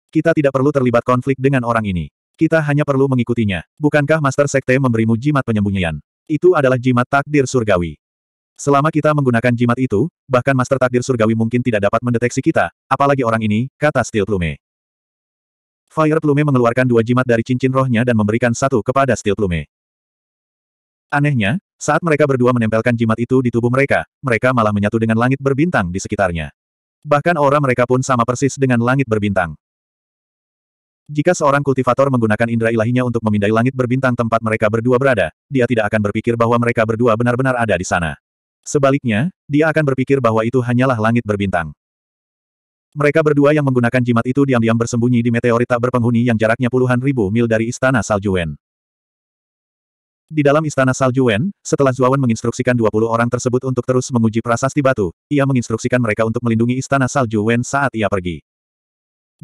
Kita tidak perlu terlibat konflik dengan orang ini. Kita hanya perlu mengikutinya. Bukankah Master Sekte memberimu jimat penyembunyian? Itu adalah jimat takdir surgawi. Selama kita menggunakan jimat itu, bahkan Master Takdir Surgawi mungkin tidak dapat mendeteksi kita, apalagi orang ini, kata Steel Plume. Fire Plume mengeluarkan dua jimat dari cincin rohnya dan memberikan satu kepada Steel Plume. Anehnya, saat mereka berdua menempelkan jimat itu di tubuh mereka, mereka malah menyatu dengan langit berbintang di sekitarnya. Bahkan aura mereka pun sama persis dengan langit berbintang. Jika seorang kultivator menggunakan indera ilahinya untuk memindai langit berbintang tempat mereka berdua berada, dia tidak akan berpikir bahwa mereka berdua benar-benar ada di sana. Sebaliknya, dia akan berpikir bahwa itu hanyalah langit berbintang. Mereka berdua yang menggunakan jimat itu diam-diam bersembunyi di meteorit tak berpenghuni yang jaraknya puluhan ribu mil dari Istana Saljuwen. Di dalam Istana Saljuwen, setelah Zuawan menginstruksikan 20 orang tersebut untuk terus menguji prasasti batu, ia menginstruksikan mereka untuk melindungi Istana Saljuwen saat ia pergi.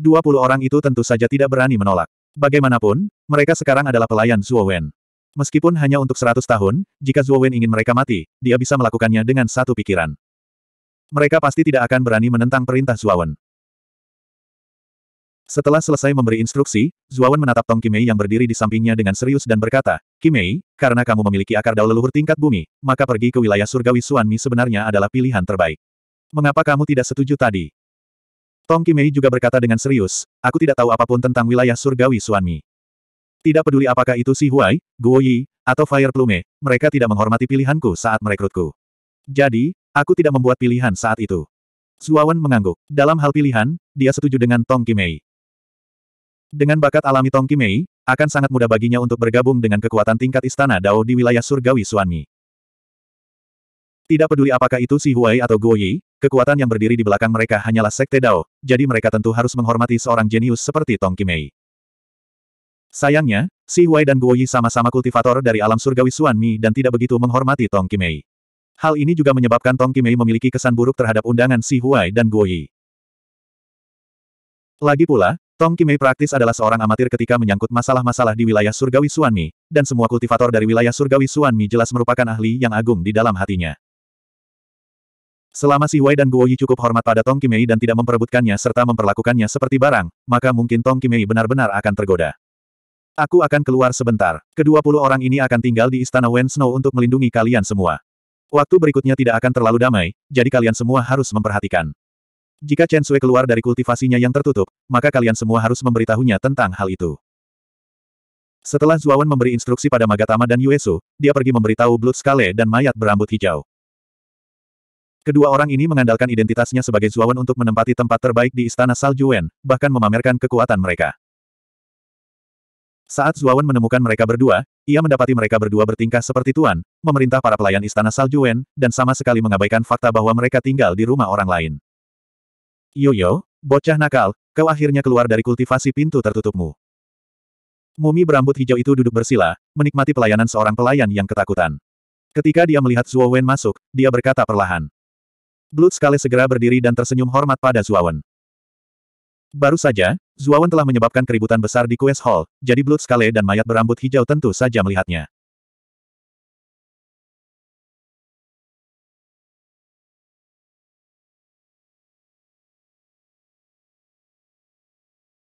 20 orang itu tentu saja tidak berani menolak. Bagaimanapun, mereka sekarang adalah pelayan Zuawan. Meskipun hanya untuk seratus tahun, jika Zhuo Wen ingin mereka mati, dia bisa melakukannya dengan satu pikiran. Mereka pasti tidak akan berani menentang perintah Zhuo Wen. Setelah selesai memberi instruksi, Zhuo Wen menatap Tong Kimei yang berdiri di sampingnya dengan serius dan berkata, Kimei, karena kamu memiliki akar daul leluhur tingkat bumi, maka pergi ke wilayah surgawi Suanmi sebenarnya adalah pilihan terbaik. Mengapa kamu tidak setuju tadi? Tong Kimei juga berkata dengan serius, aku tidak tahu apapun tentang wilayah surgawi Suanmi. Tidak peduli apakah itu Si Huai, Guo Yi, atau Fire Plume, mereka tidak menghormati pilihanku saat merekrutku. Jadi, aku tidak membuat pilihan saat itu. Zuawan mengangguk. Dalam hal pilihan, dia setuju dengan Tong Kimei. Dengan bakat alami Tong Kimei, akan sangat mudah baginya untuk bergabung dengan kekuatan tingkat istana Dao di wilayah surgawi Suanmi. Tidak peduli apakah itu Si Huai atau Guo Yi, kekuatan yang berdiri di belakang mereka hanyalah sekte Dao, jadi mereka tentu harus menghormati seorang jenius seperti Tong Kimei. Sayangnya, Si Huai dan Guo Yi sama-sama kultivator dari alam surgawi Suan Mi dan tidak begitu menghormati Tong Kimei. Hal ini juga menyebabkan Tong Kimei memiliki kesan buruk terhadap undangan Si Huai dan Guo Yi. Lagi pula, Tong Kimei praktis adalah seorang amatir ketika menyangkut masalah-masalah di wilayah surgawi Suan Mi, dan semua kultivator dari wilayah surgawi Suan Mi jelas merupakan ahli yang agung di dalam hatinya. Selama Si Huai dan Guo Yi cukup hormat pada Tong Kimei dan tidak memperebutkannya serta memperlakukannya seperti barang, maka mungkin Tong Kimei benar-benar akan tergoda. Aku akan keluar sebentar. Kedua puluh orang ini akan tinggal di Istana Wen Snow untuk melindungi kalian semua. Waktu berikutnya tidak akan terlalu damai, jadi kalian semua harus memperhatikan. Jika Chen Sui keluar dari kultivasinya yang tertutup, maka kalian semua harus memberitahunya tentang hal itu. Setelah Zuawan memberi instruksi pada Magatama dan Yuesu, dia pergi memberitahu Blood Scale dan mayat berambut hijau. Kedua orang ini mengandalkan identitasnya sebagai Zuawan untuk menempati tempat terbaik di Istana Salju bahkan memamerkan kekuatan mereka. Saat Zuawan menemukan mereka berdua, ia mendapati mereka berdua bertingkah seperti tuan, memerintah para pelayan istana Saljuwen, dan sama sekali mengabaikan fakta bahwa mereka tinggal di rumah orang lain. Yoyo, bocah nakal, kau akhirnya keluar dari kultivasi pintu tertutupmu. Mumi berambut hijau itu duduk bersila, menikmati pelayanan seorang pelayan yang ketakutan. Ketika dia melihat Zuawan masuk, dia berkata perlahan. Blood sekali segera berdiri dan tersenyum hormat pada Zuawan. Baru saja, Zuawan telah menyebabkan keributan besar di Quest Hall, jadi Blood Scale dan mayat berambut hijau tentu saja melihatnya.